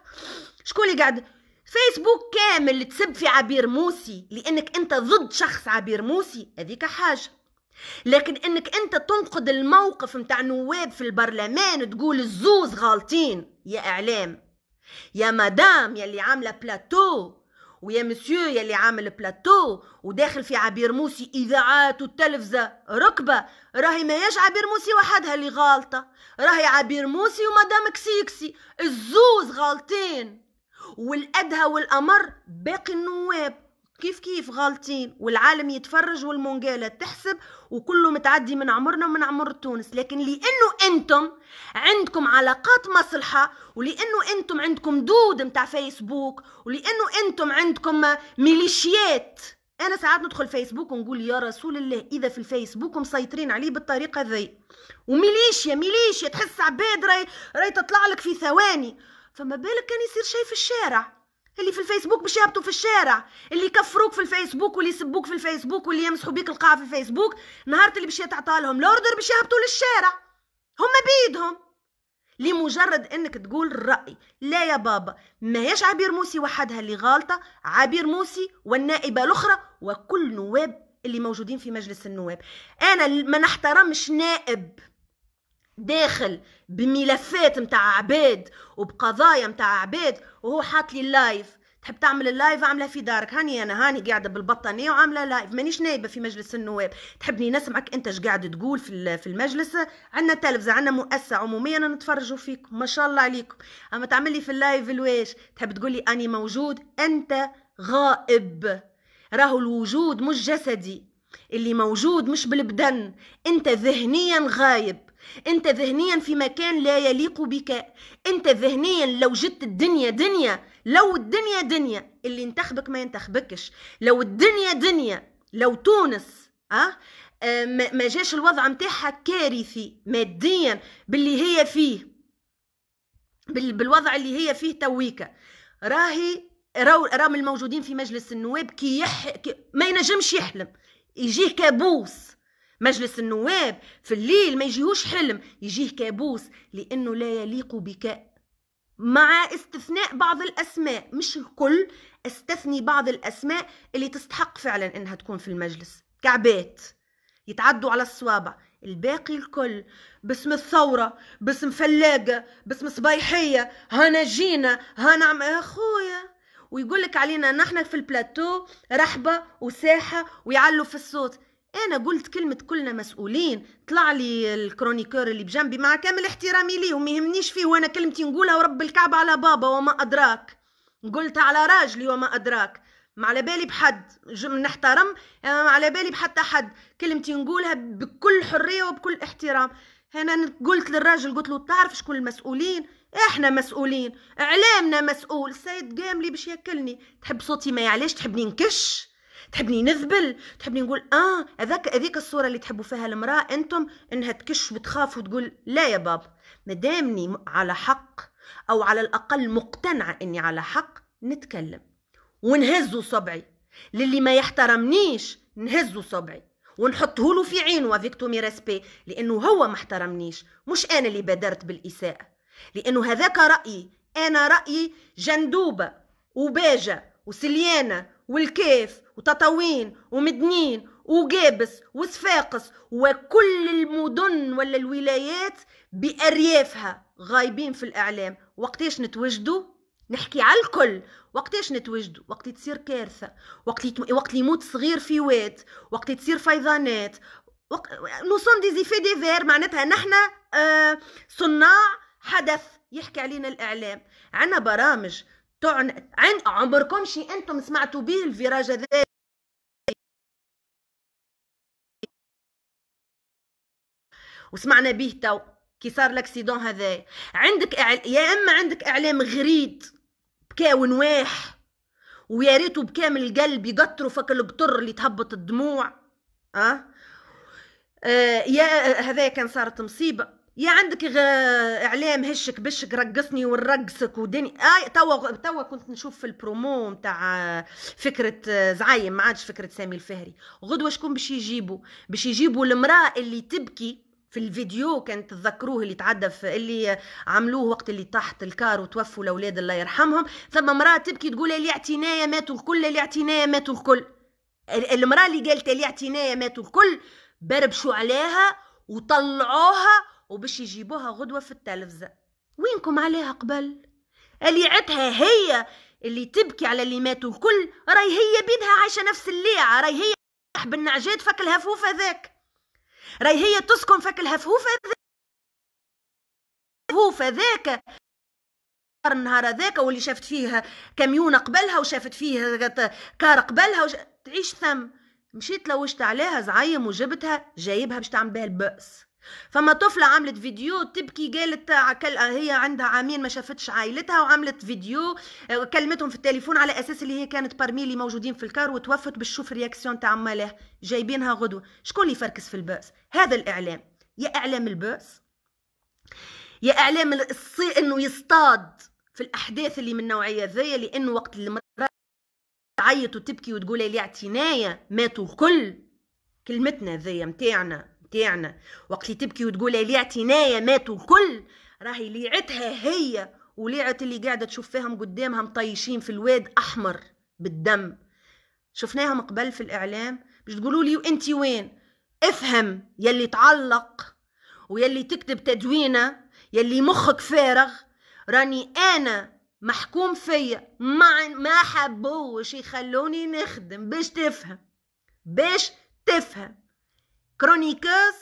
شكون اللي قاعد فيسبوك كامل تسب في عبير موسي لانك انت ضد شخص عبير موسي هذيك حاجه لكن انك انت تنقد الموقف متاع نواب في البرلمان تقول الزوز غالطين يا اعلام يا مدام يلي عامله بلاتو ويا مسيو يلي عامل بلاتو وداخل في عبير موسي اذاعات والتلفزه ركبه راهي ماهيش عبير موسي وحدها اللي غالطه راهي عبير موسي ومدام كسيكسي الزوز غالطين والادهى والامر باقي النواب كيف كيف غالطين والعالم يتفرج والمونجالة تحسب وكله متعدي من عمرنا ومن عمر تونس لكن لانه انتم عندكم علاقات مصلحه ولانه انتم عندكم دود متاع فيسبوك ولانه انتم عندكم ميليشيات انا ساعات ندخل فيسبوك ونقول يا رسول الله اذا في الفيسبوك مسيطرين عليه بالطريقه ذي وميليشيا ميليشيا تحس عباد راي راي تطلع لك في ثواني فما بالك كان يصير شيء في الشارع اللي في الفيسبوك باش يهبطوا في الشارع اللي يكفروك في الفيسبوك واللي يسبوك في الفيسبوك واللي يمسحوا بيك القاع في الفيسبوك نهار اللي باش تعطى لهم لوردر باش يهبطوا للشارع هم بيدهم لمجرد انك تقول الراي لا يا بابا ماهيش عبير موسي وحدها اللي غالطه عبير موسي والنائبه الاخرى وكل نواب اللي موجودين في مجلس النواب انا ما نحترمش نائب داخل بملفات متاع عباد وبقضايا متاع عباد وهو حاط لي اللايف تحب تعمل اللايف عاملها في دارك هاني انا هاني قاعده بالبطانيه وعامله لايف مانيش نايبه في مجلس النواب تحبني نسمعك انت اش قاعد تقول في في المجلس عندنا تلفزه عندنا مؤسسه عموميه نتفرجوا فيكم ما شاء الله عليكم اما تعمل لي في اللايف الواش تحب تقول لي اني موجود انت غائب راهو الوجود مش جسدي اللي موجود مش بالبدن انت ذهنيا غايب انت ذهنيا في مكان لا يليق بك انت ذهنيا لو جدت الدنيا دنيا لو الدنيا دنيا اللي ينتخبك ما ينتخبكش لو الدنيا دنيا لو تونس أه؟, آه، ما جاش الوضع متاعها كارثي ماديا باللي هي فيه بالوضع اللي هي فيه تويكا راهي راهم الموجودين في مجلس النواب كي, يح... كي ما ينجمش يحلم يجيه كابوس مجلس النواب في الليل ما يجيهوش حلم يجيه كابوس لأنه لا يليق بك مع استثناء بعض الأسماء مش الكل استثني بعض الأسماء اللي تستحق فعلا إنها تكون في المجلس كعبات يتعدوا على الصوابع الباقي الكل باسم الثورة باسم فلاقة باسم صبيحية هانا جينا هانا عم أخويا ويقولك علينا نحن في البلاتو رحبة وساحة ويعلوا في الصوت انا قلت كلمه كلنا مسؤولين طلع لي الكرونيكور اللي بجنبي مع كامل احترامي ليه وما يهمنيش فيه وانا كلمتي نقولها ورب الكعبه على بابا وما ادراك قلت على راجلي وما ادراك ما على بالي بحد نحترم أه، ما على بالي بحتى حد كلمتي نقولها بكل حريه وبكل احترام انا قلت للراجل قلت له تعرف شكون المسؤولين احنا مسؤولين اعلامنا مسؤول سيد قاملي باش ياكلني تحب صوتي ما يعلاش تحبني نكش تحبني نذبل تحبني نقول اه هذاك هذيك الصوره اللي تحبوا فيها المراه انتم انها تكش وتخاف وتقول لا يا بابا مدامني على حق او على الاقل مقتنعه اني على حق نتكلم ونهزوا صبعي للي ما يحترمنيش نهزوا صبعي ونحطه له في عينه فيكتومي تومي ريسبي لانه هو ما احترمنيش مش انا اللي بادرت بالاساءه لانه هذاك رايي انا رايي جندوبه وباجه وسليانه والكيف وتطاوين ومدنين وقابس وصفاقس وكل المدن ولا الولايات بأريافها غايبين في الإعلام وقتاش نتوجدوا نحكي على الكل وقتاش نتوجدوا وقت تصير كارثة وقت وقت يموت صغير في واد وقت تصير فيضانات نو نوصون دي زيفي دي فير معناتها نحن آه صناع حدث يحكي علينا الإعلام عنا برامج تعن عن عمركم شي انتم سمعتوا بيه الفيراج هذا وسمعنا بيه تو كي صار لاكسيدون هذا عندك إعل... يا اما عندك اعلام غريد بكى ونواح ويا ريتو بكامل القلب يقطروا فك القطر اللي تهبط الدموع أه؟ آه يا هذا كان صارت مصيبه يا عندك غ... اعلام هشك بشك رقصني ونرقصك ودني اي توا توا كنت نشوف في البرومو نتاع آه، فكره آه، زعيم ما عادش فكره سامي الفهري غدوه شكون باش يجيبوا باش يجيبوا المراه اللي تبكي في الفيديو كان تذكروه اللي تعدى في اللي عملوه وقت اللي تحت الكار وتوفوا الاولاد الله يرحمهم ثم امراه تبكي تقول لي اعتنايه ماتوا الكل اللي اعتنايه ماتوا الكل المراه اللي قالت لي اعتنايه ماتوا الكل بربشوا عليها وطلعوها وباش يجيبوها غدوة في التلفزة وينكم عليها قبل قليعتها هي اللي تبكي على اللي ماتوا الكل راي هي بيدها عايشة نفس الليعة راي هي بالنعجات النعجات فك الهفوف هذاك راي هي تسكن فك الهفوف هذاك هذاك النهار هذاك واللي شافت فيه كاميون قبلها وشافت فيه كار قبلها وش... تعيش ثم مشيت لوشت عليها زعيم وجبتها جايبها باش تعمل بها البأس فما طفلة عملت فيديو تبكي قالت هي عندها عامين ما شافتش عائلتها وعملت فيديو آه، كلمتهم في التليفون على اساس اللي هي كانت برميلي اللي موجودين في الكار وتوفت بالشوف رياكسيون تاع مالاه جايبينها غدوه شكون اللي يفركس في البؤس هذا الاعلام يا اعلام البؤس يا اعلام الصي انه يصطاد في الاحداث اللي من النوعيه ذي لانه وقت المراه تعيط وتبكي وتقول لي اعتنايه ماتوا الكل كلمتنا ذي متاعنا متاعنا وقت اللي تبكي وتقول لي اعتناية ماتوا الكل راهي ليعتها هي وليعت اللي قاعدة تشوف فيهم قدامها مطيشين في الواد أحمر بالدم شفناهم قبل في الإعلام باش تقولوا لي انت وين افهم يلي تعلق ويلي تكتب تدوينة يلي مخك فارغ راني أنا محكوم فيا ما ما حبوش يخلوني نخدم باش تفهم باش تفهم كرونيكوس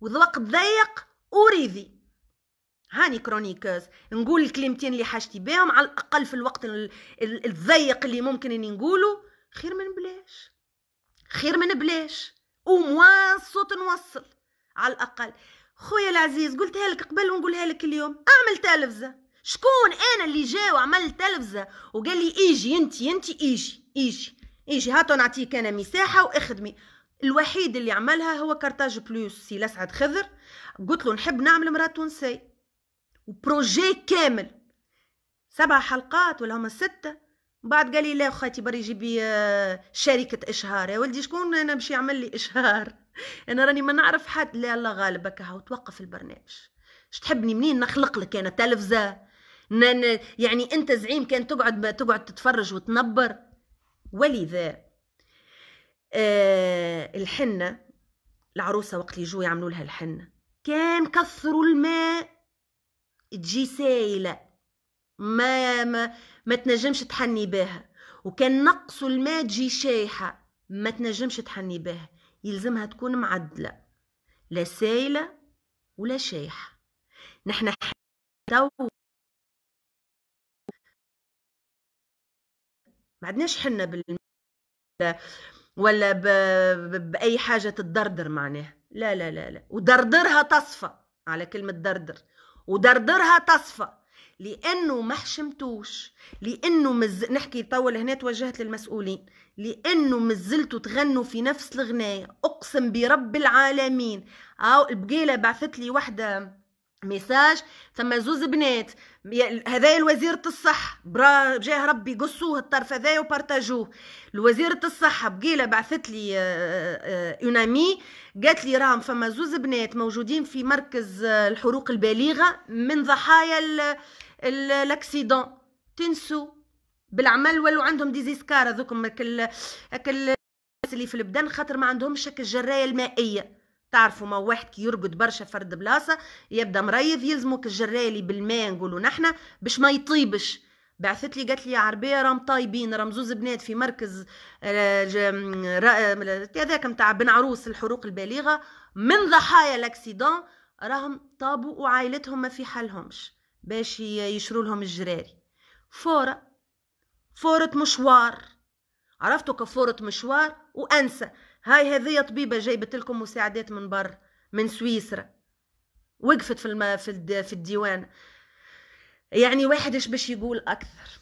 وذوق ضيق وريذي هاني كرونيكوز نقول الكلمتين اللي حاجتي بهم على الاقل في الوقت الضيق اللي ممكن اني نقوله خير من بلاش خير من بلاش وموان صوت نوصل على الاقل خويا العزيز قلت لك قبل ونقولها لك اليوم اعمل تلفزه شكون انا اللي جا وعمل تلفزه وقال لي ايجي انتي انتي ايجي ايجي ايجي هاتو نعطيك انا مساحه واخدمي الوحيد اللي عملها هو كارتاج بلوس سي لسعد خضر قلت له نحب نعمل مرأة تونسية وبروجي كامل سبع حلقات ولا هما ستة بعد قال لي لا خاتي بري جيبي آه، شركة إشهار يا ولدي شكون أنا باش يعمل لي إشهار [LAUGHS] أنا راني ما نعرف حد لا الله غالب هاو توقف البرنامج تحبني منين نخلق لك أنا تلفزة يعني أنت زعيم كان تقعد تقعد تتفرج وتنبر ولذا آه الحنة العروسة وقت اللي يجوا يعملوا لها الحنة كان كثروا الماء تجي سايلة ما ما, ما تنجمش تحني بها وكان نقصوا الماء تجي شايحة ما تنجمش تحني بها يلزمها تكون معدلة لا سايلة ولا شايحة نحن تو ما عندناش حنة بالماء ولا ب... باي حاجه تدردر معناها لا لا لا لا ودردرها تصفى على كلمه دردر ودردرها تصفى لانه ما حشمتوش لانه مز... نحكي طول هنا توجهت للمسؤولين لانه مازلتوا تغنوا في نفس الغنايه اقسم برب العالمين او البقيله بعثت لي وحده ميساج ثم زوز بنات هذايا لوزيرة الصحة برا جاه ربي قصوه الطرف هذايا وبارتاجوه لوزيرة الصحة بقيلة بعثت لي آه، آه، اونامي قالت لي راهم فما زوز بنات موجودين في مركز آه، الحروق البليغة من ضحايا الاكسيدون تنسوا بالعمل ولو عندهم ديزيسكار هذوكم هكل اللي في البدن خاطر ما عندهمش الجرايه المائيه تعرفوا ما واحد كي يرقد برشا فرد بلاصه يبدا مريض يلزمك الجرالي بالماء نقولوا نحنا باش ما يطيبش بعثت لي قالت لي عربيه راهم طايبين راهم زوز بنات في مركز آه، هذاك نتاع بن عروس الحروق البالغه من ضحايا الاكسيدون راهم طابوا وعائلتهم ما في حالهمش باش يشروا لهم الجراري فورة فورة مشوار عرفتوا كفورة مشوار وأنسى هاي هذه طبيبه جايبت لكم مساعدات من بر من سويسرا وقفت في الم... في, الد... في الديوان يعني واحد ايش باش يقول اكثر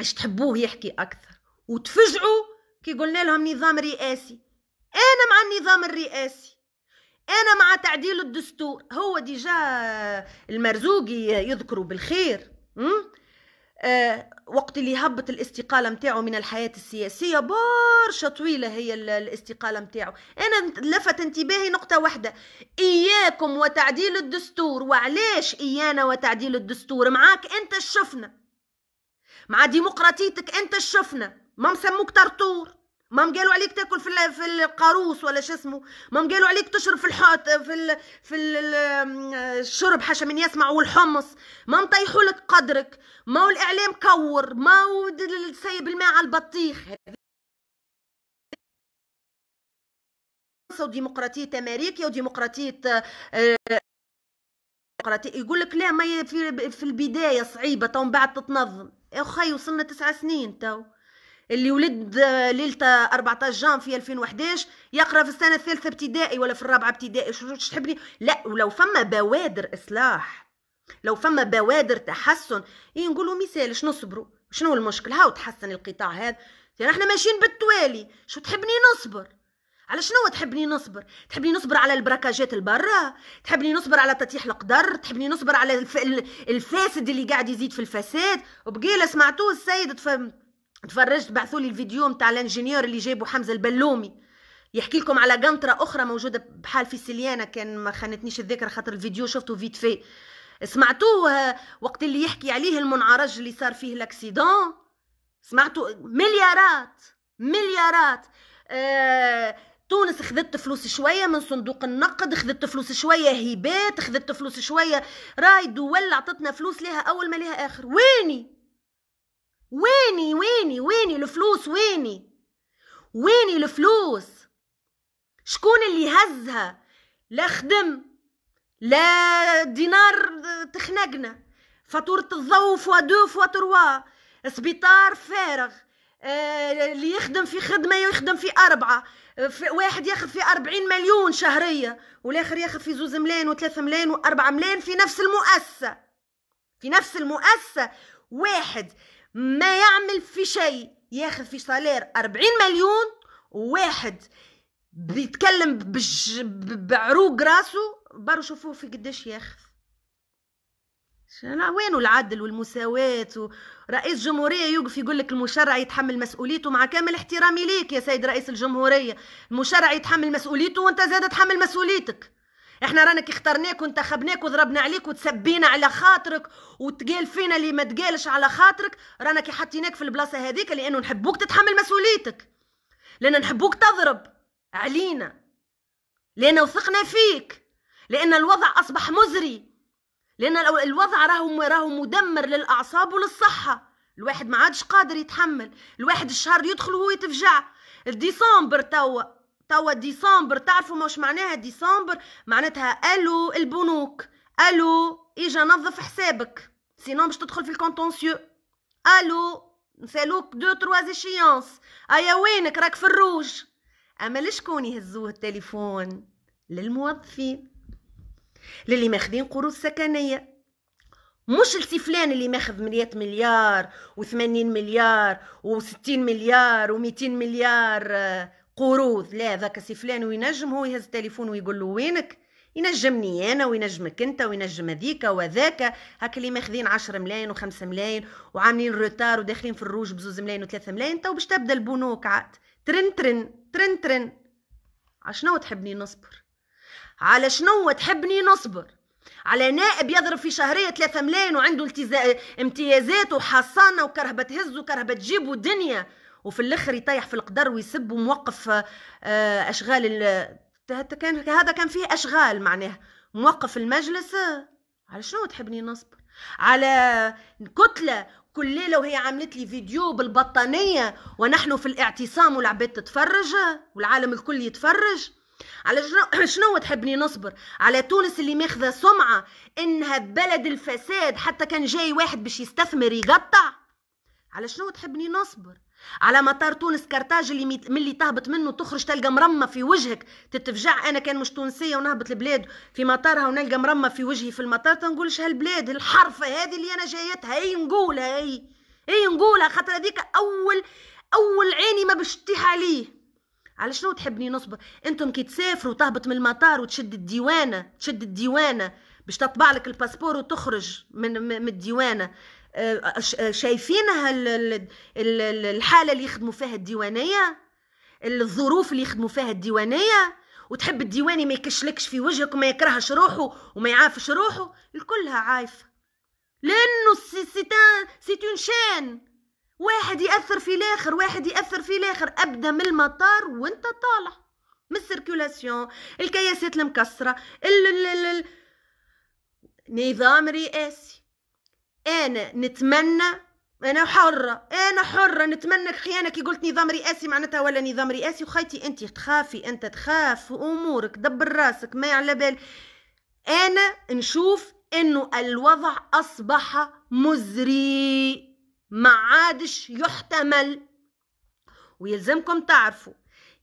ايش تحبوه يحكي اكثر وتفجعوا كي قلنا لهم نظام رئاسي انا مع النظام الرئاسي انا مع تعديل الدستور هو ديجا المرزوقي يذكره بالخير م? آه، وقت اللي هبط الاستقالة متاعه من الحياة السياسية برشا طويلة هي الاستقالة متاعه أنا لفت انتباهي نقطة واحدة إياكم وتعديل الدستور وعلاش إيانا وتعديل الدستور معاك أنت الشفنة مع ديمقراطيتك أنت الشفنة ما مسموك ترطور مام قالوا عليك تاكل في في القاروس ولا شو اسمه مام قالوا عليك تشرب في الحوت في الـ في الـ الشرب حاشا من يسمع والحمص مام طيحوا لك قدرك ما هو الاعلام كور ما هو سايب الماء على البطيخ وديمقراطية أمريكا وديمقراطية آه، ديمقراطية يقول لك لا ما في في البداية صعيبة تو من بعد تتنظم يا أخي وصلنا تسعة سنين تو اللي ولد آه، ليله 14 جان في 2011 يقرا في السنه الثالثه ابتدائي ولا في الرابعه ابتدائي شو تحبني لا ولو فما بوادر اصلاح لو فما بوادر تحسن إيه نقولوا مثال شنو نصبروا شنو المشكل هاو تحسن القطاع هذا يعني احنا ماشيين بالتوالي شو تحبني نصبر على شنو تحبني نصبر تحبني نصبر على البراكاجات البرة تحبني نصبر على تطيح القدر تحبني نصبر على الف... الفاسد اللي قاعد يزيد في الفساد وبقيله سمعتوه السيد تفهمت تفرجت بعثوا لي الفيديو نتاع الانجينيور اللي جابوا حمزه البلومي يحكي لكم على قنطره اخرى موجوده بحال في سليانه كان ما خانتنيش الذاكره خاطر الفيديو شفته فيت في سمعتوه آه، وقت اللي يحكي عليه المنعرج اللي صار فيه الاكسيدون سمعتوا مليارات مليارات آه تونس خذت فلوس شويه من صندوق النقد خذت فلوس شويه هبات خذت فلوس شويه راي دول عطتنا فلوس لها اول ما لها اخر ويني ويني ويني ويني الفلوس ويني ويني الفلوس شكون اللي هزها لا خدم لا دينار تخنقنا فاتورة الضو فوا دو فوا تروا سبيطار فارغ آه، اللي يخدم في خدمة يخدم في أربعة في واحد ياخذ في أربعين مليون شهرية والآخر ياخذ في زوز ملايين وثلاثة ملايين وأربعة ملايين في نفس المؤسسة في نفس المؤسسة واحد ما يعمل في شيء ياخذ في سالير 40 مليون وواحد بيتكلم بعروق راسه برو شوفوه في قديش ياخذ شنو وينو العدل والمساواة ورئيس جمهورية يوقف يقول لك المشرع يتحمل مسؤوليته مع كامل احترامي ليك يا سيد رئيس الجمهورية المشرع يتحمل مسؤوليته وانت زاد تحمل مسؤوليتك احنا رانك اخترناك وانتخبناك وضربنا عليك وتسبينا على خاطرك وتقال فينا اللي ما تقالش على خاطرك رانك حطيناك في البلاصه هذيك لانه نحبوك تتحمل مسؤوليتك لان نحبوك تضرب علينا لان وثقنا فيك لان الوضع اصبح مزري لان الوضع راهو راهو مدمر للاعصاب وللصحه الواحد ما عادش قادر يتحمل الواحد الشهر يدخل وهو يتفجع ديسمبر توا توا ديسمبر تعرفوا ما معناها ديسمبر معناتها الو البنوك الو اجا نظف حسابك سينو باش تدخل في الكونتونسيو الو نسالوك دو تروا اشيونس ايا وينك راك في الروج اما لشكون يهزوه التليفون للموظفين للي ماخذين قروض سكنيه مش السفلان اللي ماخذ مليات مليار و80 مليار و60 مليار و200 مليار آه، قروض لا ذاك سي فلان وينجم هو يهز التليفون ويقول له وينك ينجمني انا وينجمك انت وينجم هذيك وذاك هاك اللي ماخذين 10 ملايين و5 ملايين وعاملين روتار وداخلين في الروج بزوز ملايين و3 ملايين تو باش تبدا البنوك عاد ترن ترن ترن ترن عشنو تحبني نصبر على شنو تحبني نصبر على نائب يضرب في شهرية ثلاثة ملايين وعنده امتيازات وحصانة وكرهبة تهز وكرهبة تجيب ودنيا وفي الاخر يطيح في القدر ويسب وموقف آه، اشغال كان هذا كان فيه اشغال معناه موقف المجلس على شنو تحبني نصبر على كتله كل ليله وهي عملت لي فيديو بالبطانيه ونحن في الاعتصام والعباد تتفرج والعالم الكل يتفرج على [COUGHS] شنو تحبني نصبر على تونس اللي ماخذه سمعه انها بلد الفساد حتى كان جاي واحد باش يستثمر يقطع على شنو تحبني نصبر على مطار تونس كرتاج اللي ميت... ملي تهبط منه تخرج تلقى مرمى في وجهك تتفجع انا كان مش تونسيه ونهبط البلاد في مطارها ونلقى مرمى في وجهي في المطار تنقولش هالبلاد الحرفه هذه اللي انا جايتها اي نقولها اي اي نقولها خاطر هذيك اول اول عيني ما باش تطيح عليه على شنو تحبني نصبر انتم كي تسافروا تهبط من المطار وتشد الديوانه تشد الديوانه باش تطبع لك الباسبور وتخرج من من الديوانه شايفينها الحاله اللي يخدموا فيها الديوانيه الظروف اللي يخدموا فيها الديوانيه وتحب الديواني ما يكشلكش في وجهك وما يكرهش روحه وما يعافش روحه الكلها عايفه لانه سي اون شان واحد ياثر في الاخر واحد ياثر في الاخر ابدا من المطار وانت طالع من السيركولاسيون الكياسات المكسره ال ال ال نظام رئاسي انا نتمنى انا حره انا حره نتمنى خيانه كي قلت نظام رئاسي معناتها ولا نظام رئاسي وخيتي انت تخافي انت تخاف امورك دبر راسك ما على بال انا نشوف انه الوضع اصبح مزري ما عادش يحتمل ويلزمكم تعرفوا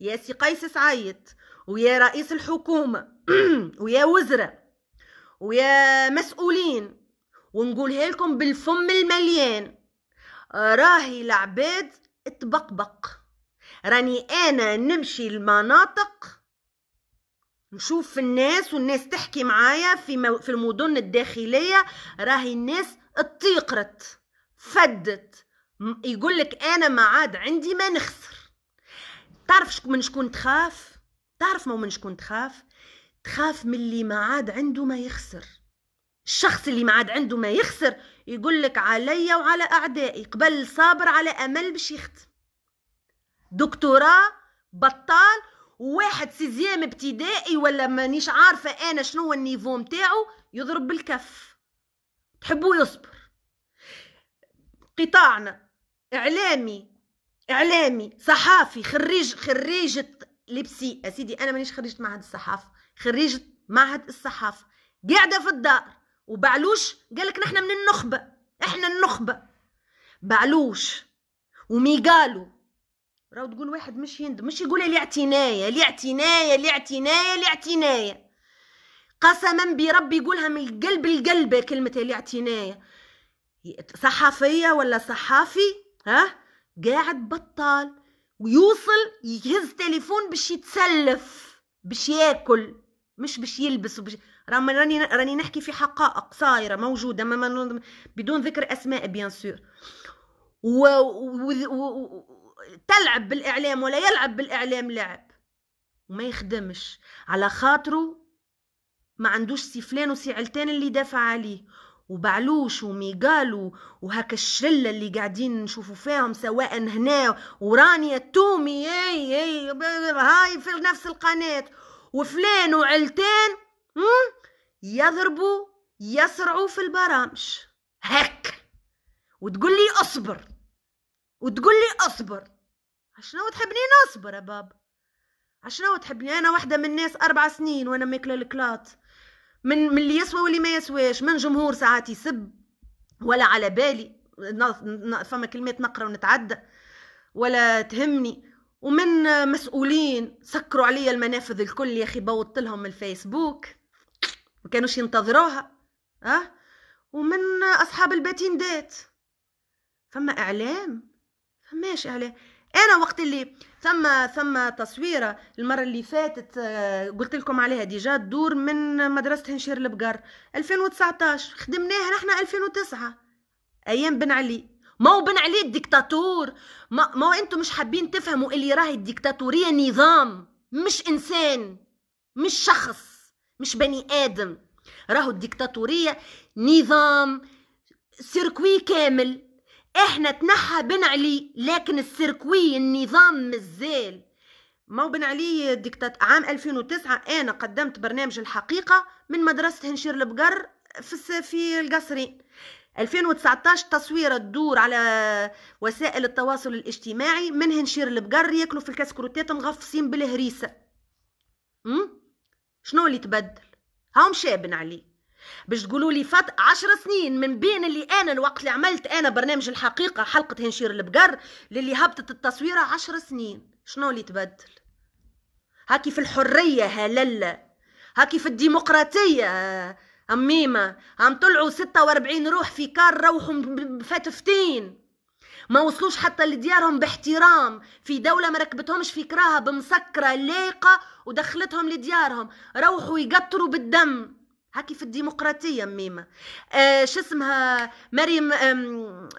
يا سي قيس سعيد ويا رئيس الحكومه [CLEARS THROAT] ويا وزراء ويا مسؤولين ونقولها لكم بالفم المليان راهي العباد تبقبق راني انا نمشي المناطق نشوف الناس والناس تحكي معايا في في المدن الداخليه راهي الناس اتيقرت فدت يقول لك انا ما عاد عندي ما نخسر تعرف من شكون تخاف تعرف ما من شكون تخاف تخاف من اللي ما عاد عنده ما يخسر الشخص اللي ما عاد عنده ما يخسر يقول لك عليا وعلى اعدائي قبل صابر على امل باش يختم دكتوراه بطال واحد سيزيام ابتدائي ولا مانيش عارفه انا شنو النيفو نتاعو يضرب بالكف تحبوا يصبر قطاعنا اعلامي اعلامي صحافي خريج خريجه لبسي اسيدي انا مانيش خريجه معهد الصحافه خريجه معهد الصحافه قاعده في الدار وبعلوش قالك نحن من النخبة احنا النخبة بعلوش وميقالو راهو تقول واحد مش هند مش يقول لي اعتناية لي اعتناية لي اعتناية لي اعتناية قسما بربي يقولها من القلب القلبة كلمة لي اعتناية صحفية ولا صحافي ها قاعد بطال ويوصل يهز تليفون باش يتسلف باش ياكل مش باش يلبس وباش رغم راني راني نحكي في حقائق صايره موجوده ما بدون ذكر اسماء بيان سور و... و... و... تلعب بالاعلام ولا يلعب بالاعلام لعب وما يخدمش على خاطره ما عندوش سي فلان وسي علتان اللي دافع عليه وبعلوش وميقالو وهكا الشله اللي قاعدين نشوفوا فيهم سواء هنا ورانيا التومي إيه، إيه، هاي في نفس القناه وفلان وعلتان يضربوا يسرعوا في البرامج هك وتقول لي اصبر وتقول لي اصبر عشنو تحبني نصبر يا بابا عشنو تحبني انا واحده من الناس اربع سنين وانا ماكله الكلاط من من اللي يسوى واللي ما يسواش من جمهور ساعات يسب ولا على بالي فما كلمات نقرا ونتعدى ولا تهمني ومن مسؤولين سكروا عليا المنافذ الكل يا اخي بوطلهم الفيسبوك ما كانوش ينتظروها اه ومن اصحاب دات فما اعلام فماش اعلام انا وقت اللي ثم ثم تصويره المره اللي فاتت آه، قلت لكم عليها ديجا تدور من مدرسه هنشير البقر 2019 خدمناها نحن 2009 ايام بن علي ما هو بن علي الديكتاتور ما, ما هو انتم مش حابين تفهموا اللي راهي الديكتاتوريه نظام مش انسان مش شخص مش بني آدم راهو الديكتاتورية نظام سيركوي كامل احنا تنحى بن علي لكن السيركوي النظام مازال ما بن علي الديكتات عام 2009 انا قدمت برنامج الحقيقه من مدرسه هنشير البقر في في القصرين 2019 تصويرة تدور على وسائل التواصل الاجتماعي من هنشير البقر ياكلوا في الكسكروتات مغفصين بالهريسة م? أمم؟ شنو اللي تبدل هاو مشابن عليه باش تقولوا لي فات عشر سنين من بين اللي انا الوقت اللي عملت انا برنامج الحقيقه حلقه هنشير البقر للي هبطت التصويره عشر سنين شنو اللي تبدل هاكي في الحريه هللة هاكي في الديمقراطيه اميمه عم طلعوا ستة واربعين روح في كار روحهم بفتفتين ما وصلوش حتى لديارهم باحترام في دولة ما ركبتهمش في كراهب مسكرة لايقة ودخلتهم لديارهم روحوا يقطروا بالدم هاكي في الديمقراطيه ميمه آه شو اسمها مريم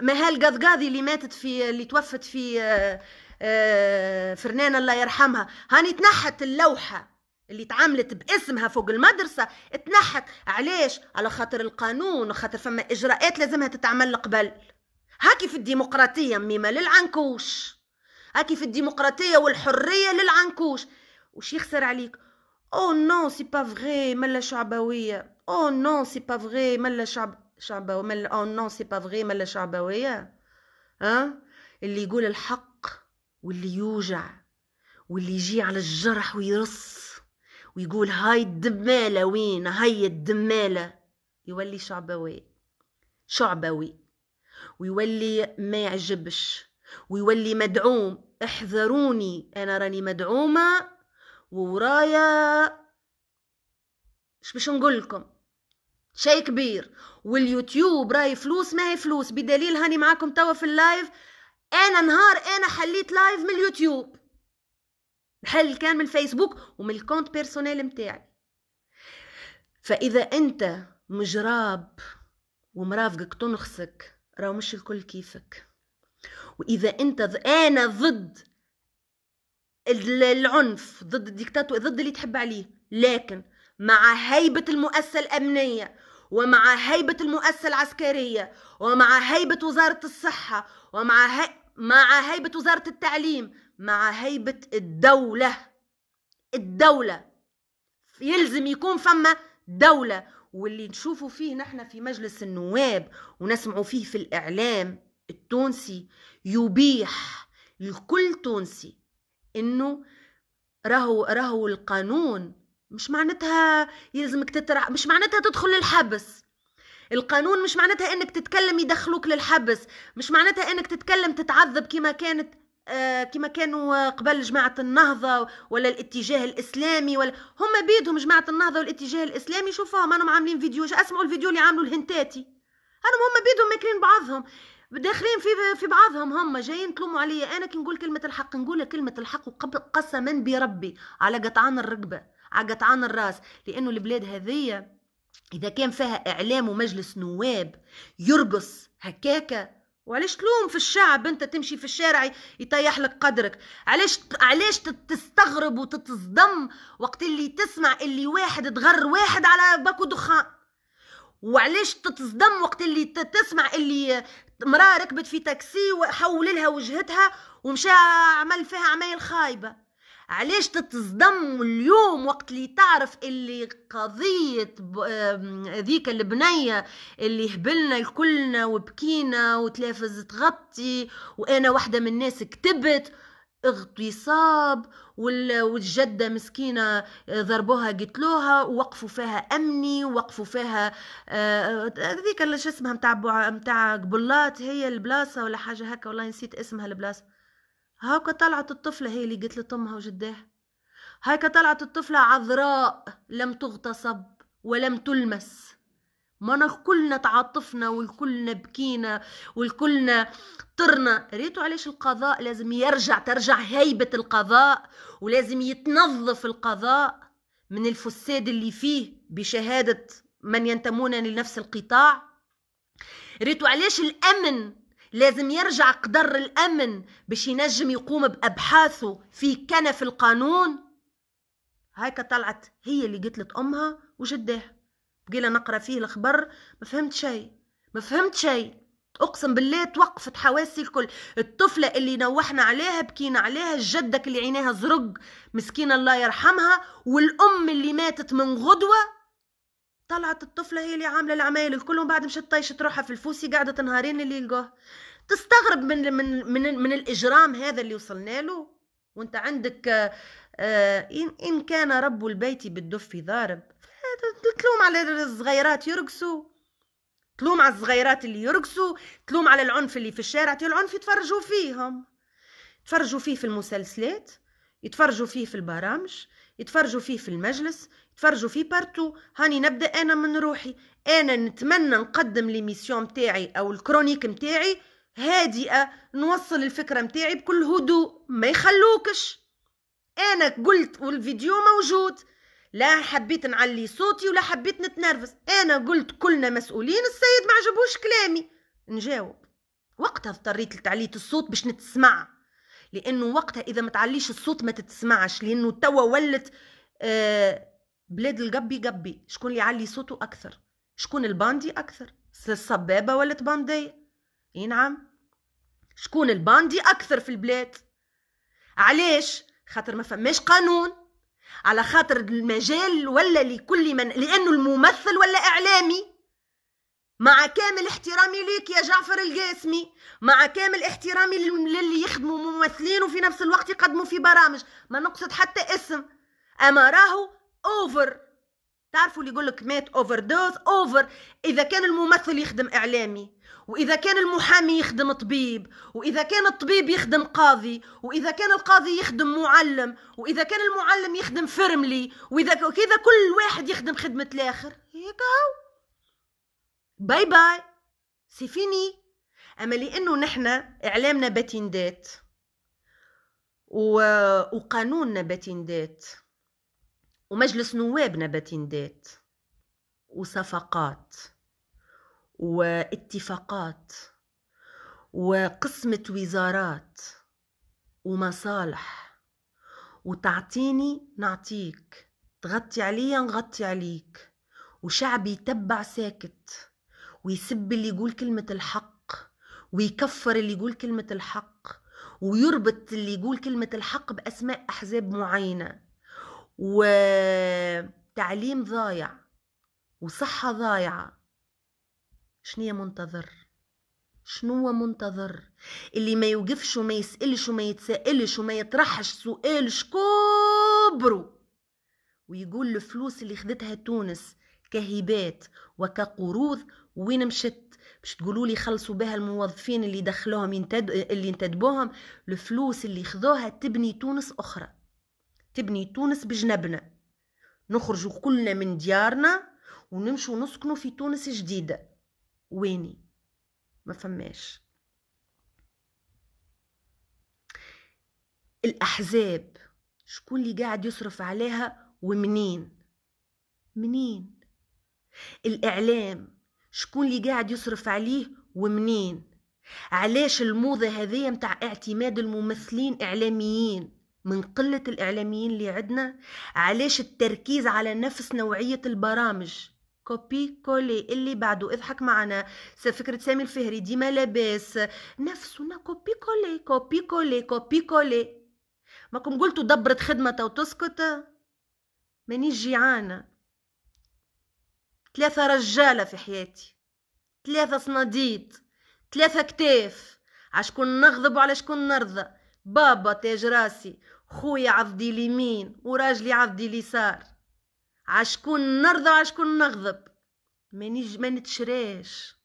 مهال قذقاذي اللي ماتت في اللي توفت في آه آه فرنان الله يرحمها هاني تنحت اللوحه اللي تعاملت باسمها فوق المدرسه تنحت علاش على خاطر القانون خاطر فما اجراءات لازمها تتعمل قبل هاكي في الديمقراطية ميمة للعنكوش هاكي في الديمقراطية والحرية للعنكوش وش يخسر عليك او نو سي با فغي ملا شعبوية او نو سي با فغي ملا شعب شعبوية مل... او نو سي با فغي ملا شعبوية ها اللي يقول الحق واللي يوجع واللي يجي على الجرح ويرص ويقول هاي الدمالة وين هاي الدمالة يولي شعبوي شعبوي ويولي ما يعجبش ويولي مدعوم احذروني انا راني مدعومه وورايا اش باش نقول لكم شيء كبير واليوتيوب راي فلوس ما هي فلوس بدليل هاني معاكم توا في اللايف انا نهار انا حليت لايف من اليوتيوب الحل كان من الفيسبوك ومن الكونت بيرسونيل متاعي فاذا انت مجراب ومرافقك تنخسك راه مش الكل كيفك واذا انت انا ضد العنف ضد الديكتاتور ضد اللي تحب عليه لكن مع هيبة المؤسسة الأمنية ومع هيبة المؤسسة العسكرية ومع هيبة وزارة الصحة ومع هي... مع هيبة وزارة التعليم مع هيبة الدولة الدولة يلزم يكون فما دولة واللي نشوفوا فيه نحن في مجلس النواب ونسمعوا فيه في الإعلام التونسي يبيح لكل تونسي انه راهو راهو القانون مش معناتها يلزمك تترع مش معناتها تدخل للحبس القانون مش معناتها انك تتكلم يدخلوك للحبس مش معناتها انك تتكلم تتعذب كما كانت آه، كما كانوا آه، قبل جماعة النهضة ولا الاتجاه الإسلامي ولا هم بيدهم جماعة النهضة والاتجاه الإسلامي شوفوهم أنهم عاملين فيديو اسمعوا الفيديو اللي عملوا الهنتاتي أنهم هم بيدهم ماكلين بعضهم داخلين في في بعضهم هم جايين تلوموا عليا انا كي نقول كلمه الحق نقول كلمه الحق قسما بربي على قطعان الرقبه على قطعان الراس لانه البلاد هذية اذا كان فيها اعلام ومجلس نواب يرقص هكاكا وعلاش تلوم في الشعب انت تمشي في الشارع يطيح لك قدرك علاش علاش تستغرب وتتصدم وقت اللي تسمع اللي واحد تغر واحد على باكو دخان وعلاش تتصدم وقت اللي تسمع اللي مراه ركبت في تاكسي وحول لها وجهتها ومشى عمل فيها عمايل خايبه علاش تتصدم اليوم وقت اللي تعرف اللي قضية ذيك البنية اللي هبلنا الكلنا وبكينا وتلافز تغطي وأنا واحدة من الناس كتبت اغتصاب والجدة مسكينة ضربوها قتلوها ووقفوا فيها أمني ووقفوا فيها آه، آه، هذيك شو اسمها متاع متاع قبلات هي البلاصة ولا حاجة هكا والله نسيت اسمها البلاصة هاكا طلعت الطفلة هي اللي قتلت أمها وجداها هاكا طلعت الطفلة عذراء لم تغتصب ولم تلمس ما كلنا تعاطفنا والكلنا بكينا والكلنا طرنا ريتوا علاش القضاء لازم يرجع ترجع هيبة القضاء ولازم يتنظف القضاء من الفساد اللي فيه بشهادة من ينتمون لنفس القطاع ريتوا علاش الأمن لازم يرجع قدر الأمن باش ينجم يقوم بأبحاثه في كنف القانون هايكا طلعت هي اللي قتلت أمها وجدها بقينا نقرا فيه الخبر ما فهمت شيء ما فهمت شيء اقسم بالله توقفت حواسي الكل الطفله اللي نوحنا عليها بكينا عليها جدك اللي عينيها زرق مسكينه الله يرحمها والام اللي ماتت من غدوه طلعت الطفله هي اللي عامله العمايل الكل ومن بعد مش طيشت روحها في الفوسي قاعده نهارين اللي يلقوه تستغرب من من من, من الاجرام هذا اللي وصلنا له وانت عندك آه، ان كان رب البيت بالدف ضارب تلوم على الصغيرات يرقصوا تلوم على الصغيرات اللي يرقصوا تلوم على العنف اللي في الشارع العنف يتفرجوا فيهم يتفرجوا فيه في المسلسلات يتفرجوا فيه في البرامج يتفرجوا فيه في المجلس يتفرجوا فيه بارتو هاني نبدا انا من روحي انا نتمنى نقدم ليميسيون متاعي او الكرونيك متاعي هادئة نوصل الفكرة متاعي بكل هدوء ما يخلوكش أنا قلت والفيديو موجود لا حبيت نعلي صوتي ولا حبيت نتنرفز أنا قلت كلنا مسؤولين السيد ما عجبوش كلامي نجاوب وقتها اضطريت لتعلية الصوت باش نتسمع لأنه وقتها إذا ما تعليش الصوت ما تتسمعش لأنه توا ولت آه بلاد القبي قبي شكون اللي يعلي صوته أكثر شكون الباندي أكثر الصبابة ولت باندية اي نعم شكون الباندي اكثر في البلاد علاش خاطر ما فماش قانون على خاطر المجال ولا لكل من لانه الممثل ولا اعلامي مع كامل احترامي ليك يا جعفر القاسمي مع كامل احترامي للي يخدموا ممثلين وفي نفس الوقت يقدموا في برامج ما نقصد حتى اسم اما راهو اوفر تعرفوا اللي يقول لك مات اوفر دوز اوفر اذا كان الممثل يخدم اعلامي واذا كان المحامي يخدم طبيب واذا كان الطبيب يخدم قاضي واذا كان القاضي يخدم معلم واذا كان المعلم يخدم فرملي واذا كذا كل واحد يخدم خدمه الاخر هيك باي باي سي فيني اما لانه نحن اعلامنا باتندات و... وقانوننا باتندات ومجلس نوابنا باتندات وصفقات واتفاقات وقسمة وزارات ومصالح وتعطيني نعطيك تغطي عليا نغطي عليك وشعبي يتبع ساكت ويسب اللي يقول كلمة الحق ويكفر اللي يقول كلمة الحق ويربط اللي يقول كلمة الحق بأسماء أحزاب معينة وتعليم ضايع وصحة ضايعة شنية منتظر شنو منتظر اللي ما يوقفش وما يسألش وما يتسائلش وما يطرحش سؤال شكبره ويقول الفلوس اللي خذتها تونس كهبات وكقروض وين مشت باش تقولوا لي خلصوا بها الموظفين اللي دخلوهم ينتد... اللي انتدبوهم الفلوس اللي خذوها تبني تونس اخرى تبني تونس بجنبنا نخرجوا كلنا من ديارنا ونمشوا نسكنوا في تونس جديده ويني ما فماش الأحزاب شكون اللي قاعد يصرف عليها ومنين منين الإعلام شكون اللي قاعد يصرف عليه ومنين علاش الموضة هذه متاع اعتماد الممثلين إعلاميين من قلة الإعلاميين اللي عندنا علاش التركيز على نفس نوعية البرامج كوبي كولي إيه اللي بعده اضحك معنا فكرة سامي الفهري ديما لاباس نفسنا كوبي كولي كوبي كولي كوبي كولي ماكم قلتوا دبرت خدمة وتسكت مانيش جيعانة ثلاثة رجالة في حياتي ثلاثة صناديد ثلاثة كتاف عشكون نغضب وعلى شكون نرضى بابا تاج راسي خويا عضدي اليمين وراجلي عضدي اليسار عشكون نرضى وعشكون نغضب ما نيج ما نتشراش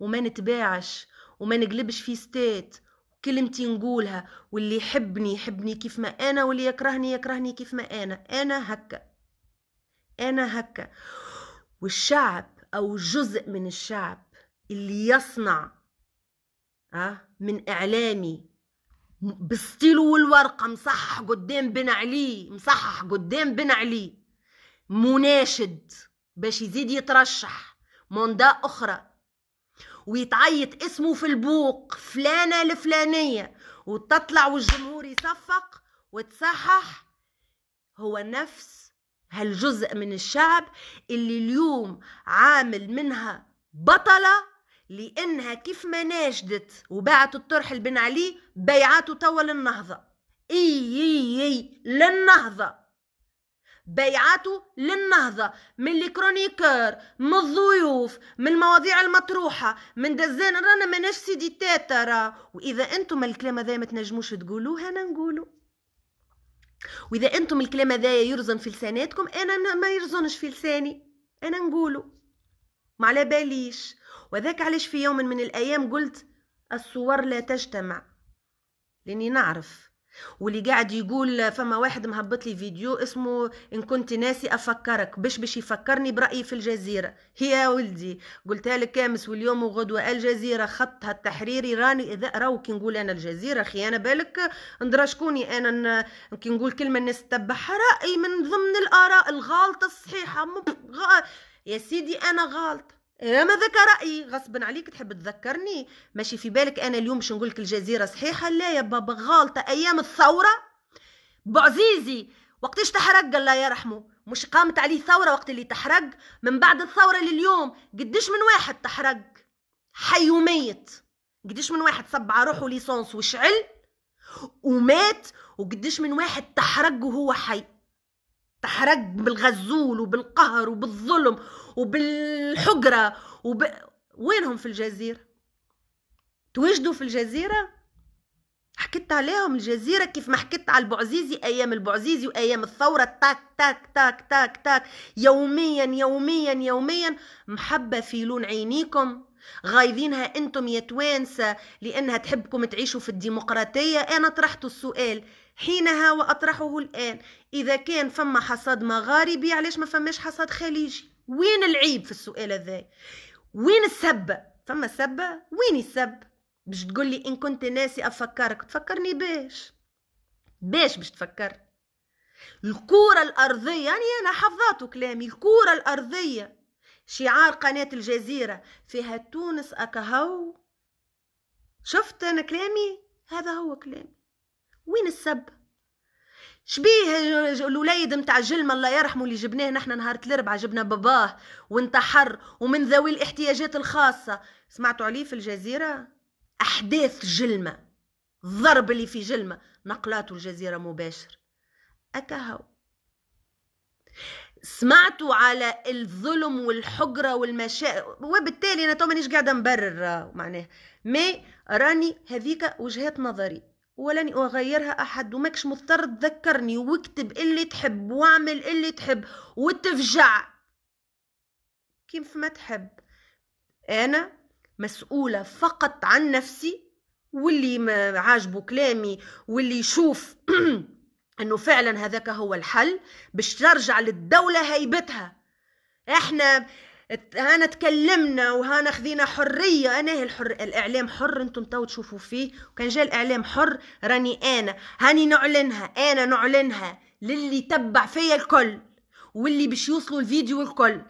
وما نتباعش وما نقلبش في ستات كلمتي نقولها واللي يحبني يحبني كيف ما انا واللي يكرهني يكرهني كيف ما انا انا هكا انا هكا والشعب او جزء من الشعب اللي يصنع أه من اعلامي بستيلو والورقه مصحح قدام بن علي مصحح قدام بن علي مناشد باش يزيد يترشح موندا أخرى ويتعيط اسمه في البوق فلانة الفلانية وتطلع والجمهور يصفق وتصحح هو نفس هالجزء من الشعب اللي اليوم عامل منها بطلة لأنها كيف ما ناشدت وباعت الطرح البن علي بيعاته توا للنهضة إي إي إي للنهضة بيعاته للنهضة من الكرونيكار من الضيوف من المواضيع المطروحة من دزان رانا ماناش سيدي تاترا وإذا أنتم الكلام هذا ما تنجموش تقولوه أنا نقوله وإذا أنتم الكلام هذا يرزن في لساناتكم أنا ما يرزنش في لساني أنا نقوله ما على باليش وذاك علاش في يوم من الأيام قلت الصور لا تجتمع لأني نعرف واللي قاعد يقول فما واحد مهبط لي فيديو اسمه ان كنت ناسي افكرك باش باش يفكرني برايي في الجزيره هي [LAUGHS] يا ولدي قلت لك كامس واليوم وغدوه الجزيره خطها التحريري راني اذا راو كي نقول انا الجزيره اخي انا بالك ندرا شكوني انا كي نقول كلمه الناس تتبعها راي من ضمن الاراء الغالطه الصحيحه يا سيدي انا غالطه ما ذاك رايي غصبا عليك تحب تذكرني ماشي في بالك انا اليوم باش نقولك الجزيره صحيحه لا يا بابا غالطه ايام الثوره بعزيزي وقتاش تحرق الله يرحمه مش قامت عليه ثوره وقت اللي تحرق من بعد الثوره لليوم قديش من واحد تحرق حي وميت قديش من واحد صب على روحه ليسونس وشعل ومات وقديش من واحد تحرق وهو حي تحرق بالغزول وبالقهر وبالظلم وبالحقرة وب... وينهم في الجزيرة توجدوا في الجزيرة حكيت عليهم الجزيرة كيف ما حكيت على البعزيزي أيام البعزيزي وأيام الثورة تاك تاك تاك تاك تاك يوميا يوميا يوميا محبة في لون عينيكم غايضينها انتم يا توانسه لانها تحبكم تعيشوا في الديمقراطيه انا طرحت السؤال حينها واطرحه الان اذا كان فما حصاد مغاربي علاش ما فماش حصاد خليجي وين العيب في السؤال هذا وين السب فما سب وين السب باش تقول لي ان كنت ناسي افكرك تفكرني باش باش باش تفكر الكرة الأرضية يعني أنا حفظاته كلامي الكرة الأرضية شعار قناة الجزيرة فيها تونس أكهو شفت أنا كلامي هذا هو كلامي وين السب شبيه الوليد نتاع جلمة الله يرحمه اللي جبناه نحن نهار الاربعاء جبنا باباه وانتحر ومن ذوي الاحتياجات الخاصة سمعتوا عليه في الجزيرة أحداث جلمة الضرب اللي في جلمة نقلاته الجزيرة مباشر أكهو سمعتوا على الظلم والحجرة والمشاء وبالتالي أنا تو مانيش قاعدة نبرر معناه مي راني هذيك وجهات نظري ولن أغيرها أحد وماكش مضطر تذكرني واكتب اللي تحب واعمل اللي تحب وتفجع كيف ما تحب أنا مسؤولة فقط عن نفسي واللي ما عاجبه كلامي واللي يشوف [CLEARS THROAT] انه فعلا هذاك هو الحل باش ترجع للدولة هيبتها احنا هانا تكلمنا وهانا خذينا حرية أنا هي الحر الإعلام حر أنتم تو تشوفوا فيه وكان جاء الإعلام حر راني أنا هاني نعلنها أنا نعلنها للي تبع فيا الكل واللي باش يوصلوا الفيديو الكل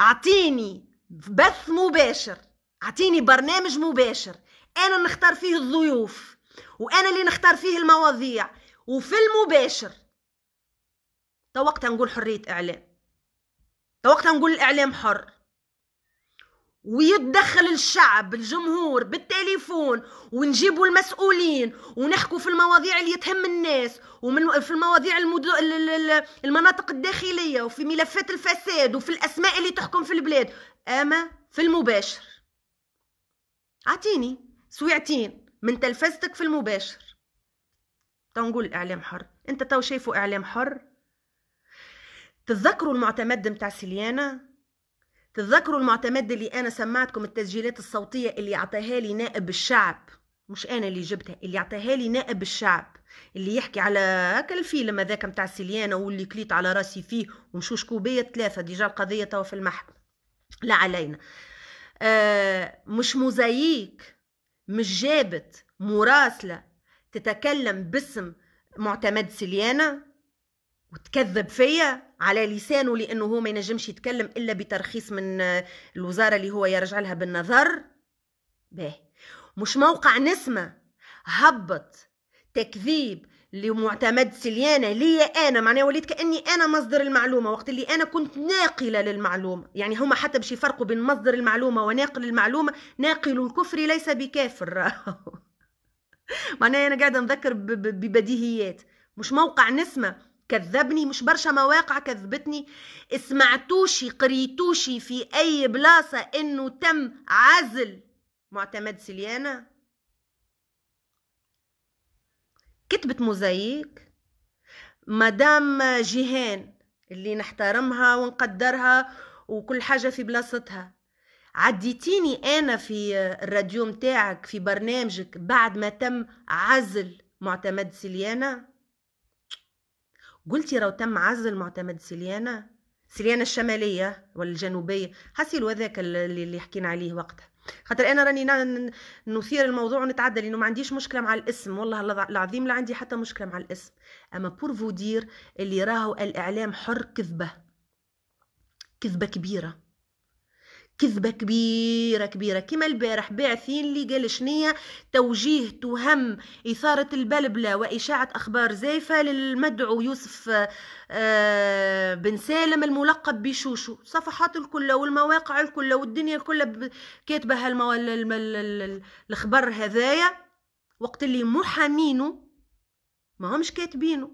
أعطيني بث مباشر أعطيني برنامج مباشر أنا نختار فيه الضيوف وأنا اللي نختار فيه المواضيع وفي المباشر تو وقتها نقول حرية إعلام وقتها نقول الاعلام حر ويتدخل الشعب الجمهور بالتليفون ونجيبوا المسؤولين ونحكوا في المواضيع اللي تهم الناس ومن في المواضيع المدو... المناطق الداخلية وفي ملفات الفساد وفي الأسماء اللي تحكم في البلاد أما في المباشر أعطيني سويعتين من تلفزتك في المباشر تو نقول الإعلام حر أنت تو شايفه إعلام حر تتذكروا المعتمد بتاع سيليانا؟ تتذكروا المعتمد اللي انا سمعتكم التسجيلات الصوتيه اللي أعطاها لي نائب الشعب مش انا اللي جبتها اللي أعطاها لي نائب الشعب اللي يحكي على هكا الفيلم هذاك متاع سليانه واللي كليت على راسي فيه ومشوش كوبيه ثلاثه ديجا القضيه توا في المحكمه لا علينا آه مش موزاييك مش جابت مراسله تتكلم باسم معتمد سليانه وتكذب فيا على لسانه لانه هو ما ينجمش يتكلم الا بترخيص من آه، الوزاره اللي هو يرجع لها بالنظر به مش موقع نسمه هبط تكذيب لمعتمد سليانه لي انا معناها وليت كاني انا مصدر المعلومه وقت اللي انا كنت ناقله للمعلومه يعني هما حتى باش يفرقوا بين مصدر المعلومه وناقل المعلومه ناقل الكفر ليس بكافر [LAUGHS] معناها انا قاعده نذكر ببديهيات مش موقع نسمه كذبني مش برشا مواقع كذبتني سمعتوشي قريتوشي في اي بلاصة انه تم عزل معتمد سليانة كتبت موزايك مدام جيهان اللي نحترمها ونقدرها وكل حاجة في بلاصتها عديتيني انا في الراديو متاعك في برنامجك بعد ما تم عزل معتمد سليانه قلتي راه تم عزل المعتمد سيليانا سيليانا الشمالية ولا الجنوبية حسيلو هذاك اللي حكينا عليه وقتها خاطر انا راني نثير الموضوع ونتعدى لانه ما عنديش مشكله مع الاسم والله العظيم لا عندي حتى مشكله مع الاسم اما بور فودير اللي راهو الاعلام حر كذبه كذبه كبيره كذبة كبيرة كبيرة كما البارح باعثين اللي قال شنية توجيه تهم إثارة البلبلة وإشاعة أخبار زيفة للمدعو يوسف آه، بن سالم الملقب بشوشو صفحات الكل والمواقع الكل والدنيا الكل كاتبة الخبر هذايا وقت اللي محامينه ما همش كاتبينه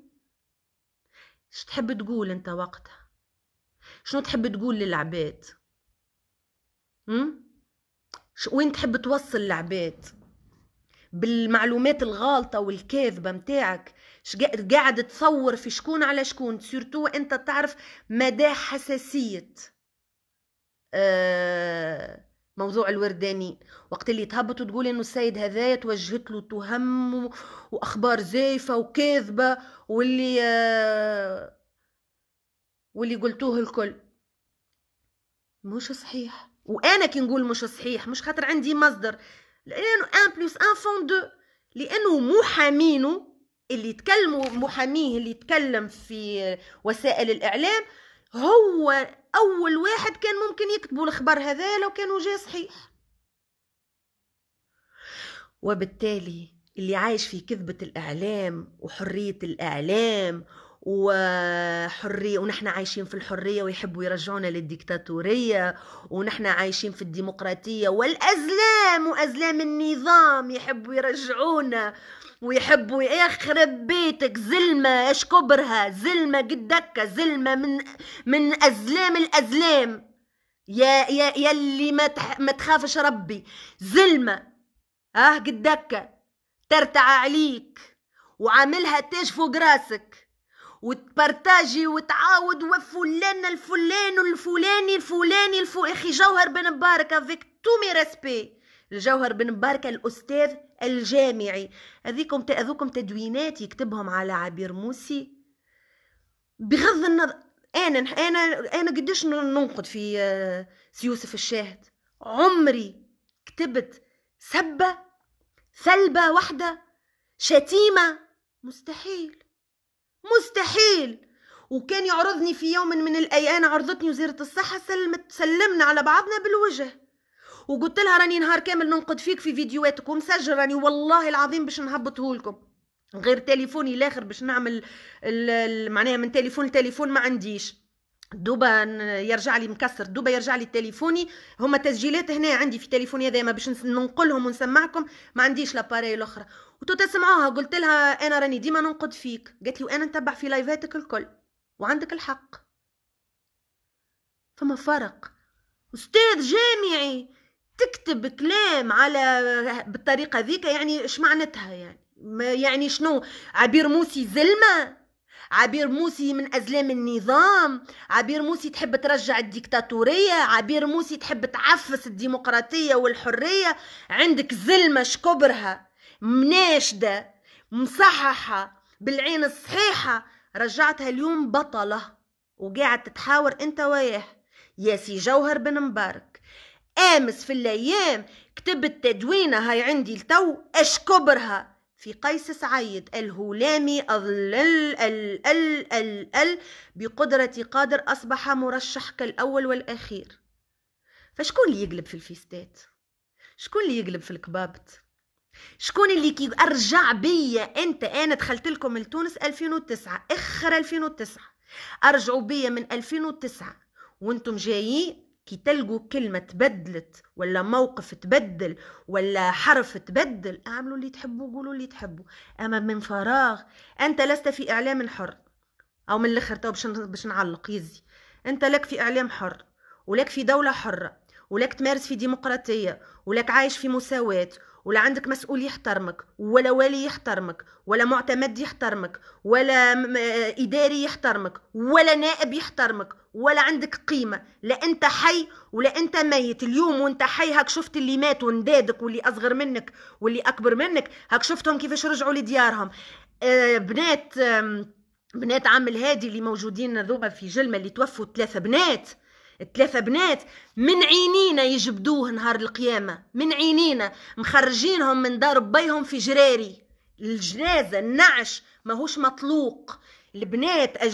شو تحب تقول انت وقتها شنو تحب تقول للعباد امم وين تحب توصل العباد بالمعلومات الغالطة والكاذبة متاعك قاعد تصور في شكون على شكون سورتو انت تعرف مدى حساسية آه، موضوع الورداني وقت اللي تهبط وتقول انه السيد هذايا توجهت له تهم واخبار زيفه وكاذبه واللي آه، واللي قلتوه الكل مش صحيح وانا كي نقول مش صحيح مش خاطر عندي مصدر لانه ان بلس ان فون دو لانه محامينه اللي تكلموا محاميه اللي يتكلم في وسائل الاعلام هو اول واحد كان ممكن يكتبوا الخبر هذا لو كانوا جاي صحيح وبالتالي اللي عايش في كذبة الإعلام وحرية الإعلام وحرية ونحن عايشين في الحرية ويحبوا يرجعونا للديكتاتورية ونحن عايشين في الديمقراطية والأزلام وأزلام النظام يحبوا يرجعونا ويحبوا يخرب بيتك زلمة ايش كبرها زلمة قدك زلمة من من أزلام الأزلام يا يا يا اللي ما ما تخافش ربي زلمة اه قدك ترتع عليك وعاملها تاج فوق راسك وتبارتاجي وتعاود وفلان الفلان والفلاني الفلاني الفو اخي جوهر بن مبارك افيك تو مي ريسبي الجوهر بن مبارك الاستاذ الجامعي هذيكم تاذوكم تدوينات يكتبهم على عبير موسي بغض النظر انا انا انا قديش ننقد في آه، سيوسف الشاهد عمري كتبت سبه ثلبه واحده شتيمه مستحيل مستحيل وكان يعرضني في يوم من الأيام عرضتني وزيرة الصحة سلمت سلمنا على بعضنا بالوجه وقلت لها راني نهار كامل ننقد فيك في فيديوهاتك ومسجل راني والله العظيم باش نهبطهولكم غير تليفوني الاخر باش نعمل معناها من تليفون لتليفون ما عنديش دوبا يرجع لي مكسر دوبا يرجع لي تليفوني هما تسجيلات هنا عندي في تليفوني هذا ما باش ننقلهم ونسمعكم ما عنديش لاباري الاخرى وتو تسمعوها قلت لها انا راني ديما ننقد فيك قالت لي وانا نتبع في لايفاتك الكل وعندك الحق فما فرق استاذ جامعي تكتب كلام على بالطريقه ذيك يعني اش معناتها يعني يعني شنو عبير موسي زلمه عبير موسي من أزلام النظام عبير موسي تحب ترجع الديكتاتورية عبير موسي تحب تعفس الديمقراطية والحرية عندك زلمة شكبرها مناشدة مصححة بالعين الصحيحة رجعتها اليوم بطلة وقاعد تتحاور انت وياه سي جوهر بن مبارك امس في الايام كتبت تدوينه هاي عندي لتو اشكبرها في قيس سعيد الهلامي ال ال ال ال ال بقدرة قادر أصبح مرشح كالأول والأخير فشكون اللي يقلب في الفيستات شكون اللي يقلب في الكبابت شكون اللي كي ارجع بيا انت انا دخلت لكم لتونس 2009 اخر 2009 ارجعوا بيا من 2009 وانتم جايين كي تلقوا كلمة تبدلت ولا موقف تبدل ولا حرف تبدل اعملوا اللي تحبوا قولوا اللي تحبوا أما من فراغ أنت لست في إعلام حر أو من الآخر تو باش نعلق يزي أنت لك في إعلام حر ولك في دولة حرة ولك تمارس في ديمقراطية ولك عايش في مساواة ولا عندك مسؤول يحترمك ولا والي يحترمك ولا معتمد يحترمك ولا إداري يحترمك ولا نائب يحترمك ولا عندك قيمة لا أنت حي ولا أنت ميت اليوم وأنت حي هاك شفت اللي ماتوا ندادك واللي أصغر منك واللي أكبر منك هاك شفتهم كيفاش رجعوا لديارهم آه، بنات بنات عم الهادي اللي موجودين ذوما في جلمة اللي توفوا ثلاثة بنات ثلاثة بنات من عينينا يجبدوه نهار القيامة من عينينا مخرجينهم من دار بيهم في جراري الجنازة النعش ماهوش مطلوق البنات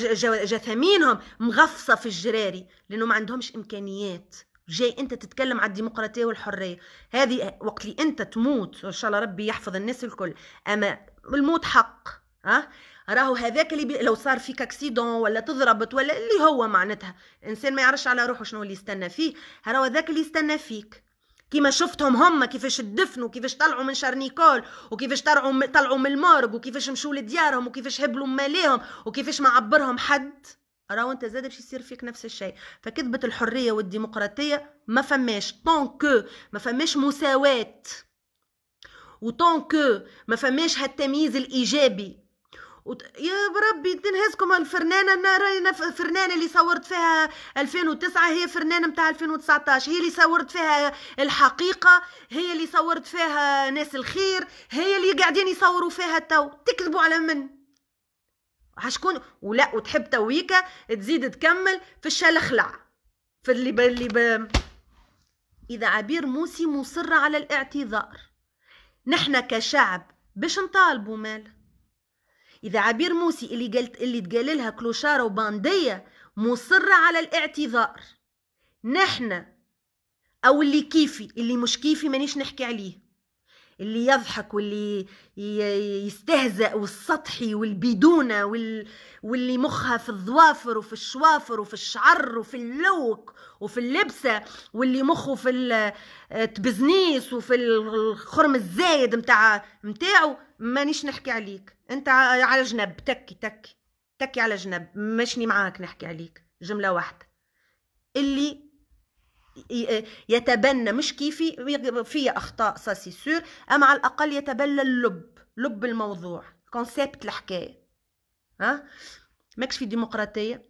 جثامينهم مغفصة في الجراري لأنه ما عندهمش إمكانيات جاي انت تتكلم على الديمقراطيه والحريه هذه وقت اللي انت تموت وان شاء الله ربي يحفظ الناس الكل اما الموت حق أه؟ راهو هذاك اللي بي... لو صار فيك اكسيدون ولا تضربت ولا اللي هو معناتها الانسان ما يعرفش على روحه شنو اللي يستنى فيه راهو هذاك اللي يستنى فيك كيما شفتهم هما كيفاش تدفنوا كيفاش طلعوا من شارنيكول وكيفاش طلعوا طلعوا من المورج وكيفاش مشوا لديارهم وكيفاش هبلوا ماليهم وكيفاش ما عبرهم حد راهو انت زاد باش يصير فيك نفس الشيء فكذبة الحرية والديمقراطية ما فماش طون كو ما فماش مساواة وطون كو ما فماش هالتمييز الإيجابي وت... يا بربي تنهزكم الفرنانة انا فرنانة اللي صورت فيها 2009 هي فرنانة متاع 2019 هي اللي صورت فيها الحقيقة هي اللي صورت فيها ناس الخير هي اللي قاعدين يصوروا فيها تو تكذبوا على من عشكون ولا وتحب تويكا تزيد تكمل في الشلخلع في اللي ب... اللي ب... إذا عبير موسي مصرة على الاعتذار نحن كشعب باش نطالبوا مال إذا عبير موسي اللي قالت اللي تقال لها كلوشارة وباندية مصرة على الاعتذار نحن أو اللي كيفي اللي مش كيفي مانيش نحكي عليه اللي يضحك واللي يستهزأ والسطحي والبدونة وال... واللي مخها في الظوافر وفي الشوافر وفي الشعر وفي اللوك وفي اللبسة واللي مخه في التبزنيس آه، وفي الخرم الزايد متاع متاعه مانيش نحكي عليك انت على جنب تكي تكي تكي على جنب مشني معاك نحكي عليك جملة واحدة اللي يتبنى مش كيفي في اخطاء ساسي سور اما على الاقل يتبنى اللب لب الموضوع كونسيبت الحكايه ها ماكش في ديمقراطيه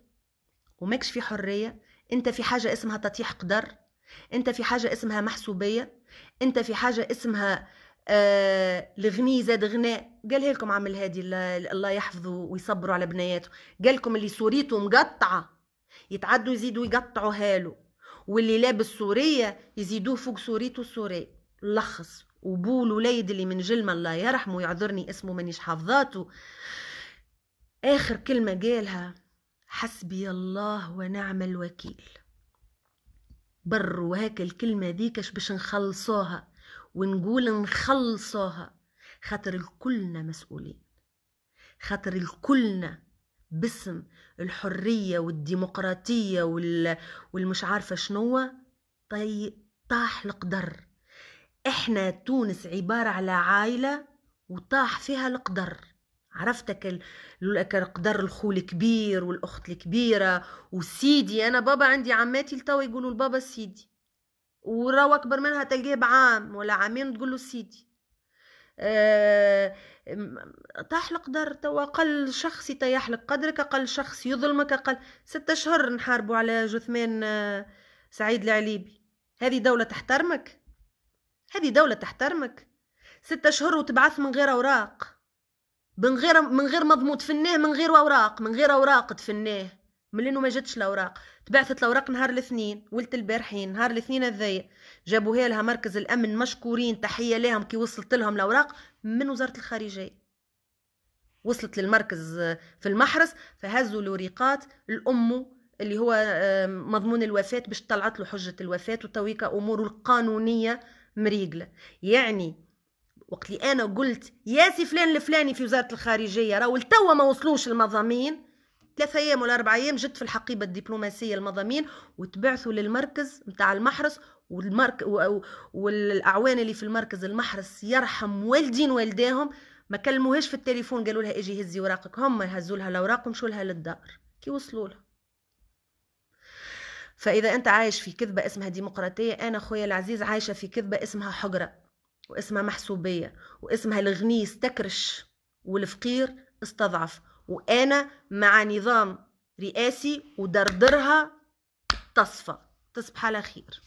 وماكش في حريه انت في حاجه اسمها تطيح قدر انت في حاجه اسمها محسوبيه انت في حاجه اسمها آه الغني زاد غناء قال لكم عمل هادي الله يحفظه ويصبروا على بنياته قال لكم اللي سوريته مقطعه يتعدوا يزيدوا يقطعوا هالو واللي لابس سورية يزيدوه فوق سوريته سوري لخص وبو الوليد اللي من جلمة الله يرحمه يعذرني اسمه مانيش حافظاته آخر كلمة قالها حسبي الله ونعم الوكيل بر وهاك الكلمة ديكش باش نخلصوها ونقول نخلصوها خاطر الكلنا مسؤولين خاطر الكلنا باسم الحرية والديمقراطية وال... والمش عارفة شنو طي... طاح القدر احنا تونس عبارة على عائلة وطاح فيها القدر عرفتك القدر الخو الكبير والأخت الكبيرة وسيدي أنا بابا عندي عماتي لتوا يقولوا لبابا سيدي وراو أكبر منها تلقيه بعام ولا عامين تقول له سيدي آه، تحلق دار توا أقل شخص يطيحلك قدرك أقل شخص يظلمك أقل ستة أشهر نحاربوا على جثمان آه، سعيد العليبي هذه دولة تحترمك هذه دولة تحترمك ستة أشهر وتبعث من غير أوراق من غير من غير مضمون تفناه من غير أوراق من غير أوراق تفناه ملي ما جاتش الاوراق تبعثت الاوراق نهار الاثنين ولت البارحين نهار الاثنين الذي جابوها لها مركز الامن مشكورين تحيه لهم كي وصلت لهم الاوراق من وزاره الخارجيه وصلت للمركز آه، في المحرس فهزوا الوريقات الام اللي هو مضمون الوفاة باش طلعت له حجة الوفاة وتويكا أموره القانونية مريقلة يعني وقت اللي أنا قلت يا سي فلان الفلاني في وزارة الخارجية راهو لتوا ما وصلوش المضامين ثلاثة أيام ولا أربعة أيام جت في الحقيبة الدبلوماسية المضامين وتبعثوا للمركز متاع المحرس والمرك والأعوان اللي في المركز المحرس يرحم والدين والداهم ما كلموهاش في التليفون قالوا لها اجي هزي اوراقك هم هزوا لها الاوراق ومشوا لها للدار كي وصلوا لها فاذا انت عايش في كذبه اسمها ديمقراطيه انا خويا العزيز عايشه في كذبه اسمها حجره واسمها محسوبيه واسمها الغني استكرش والفقير استضعف وانا مع نظام رئاسي ودردرها تصفى تصبح على خير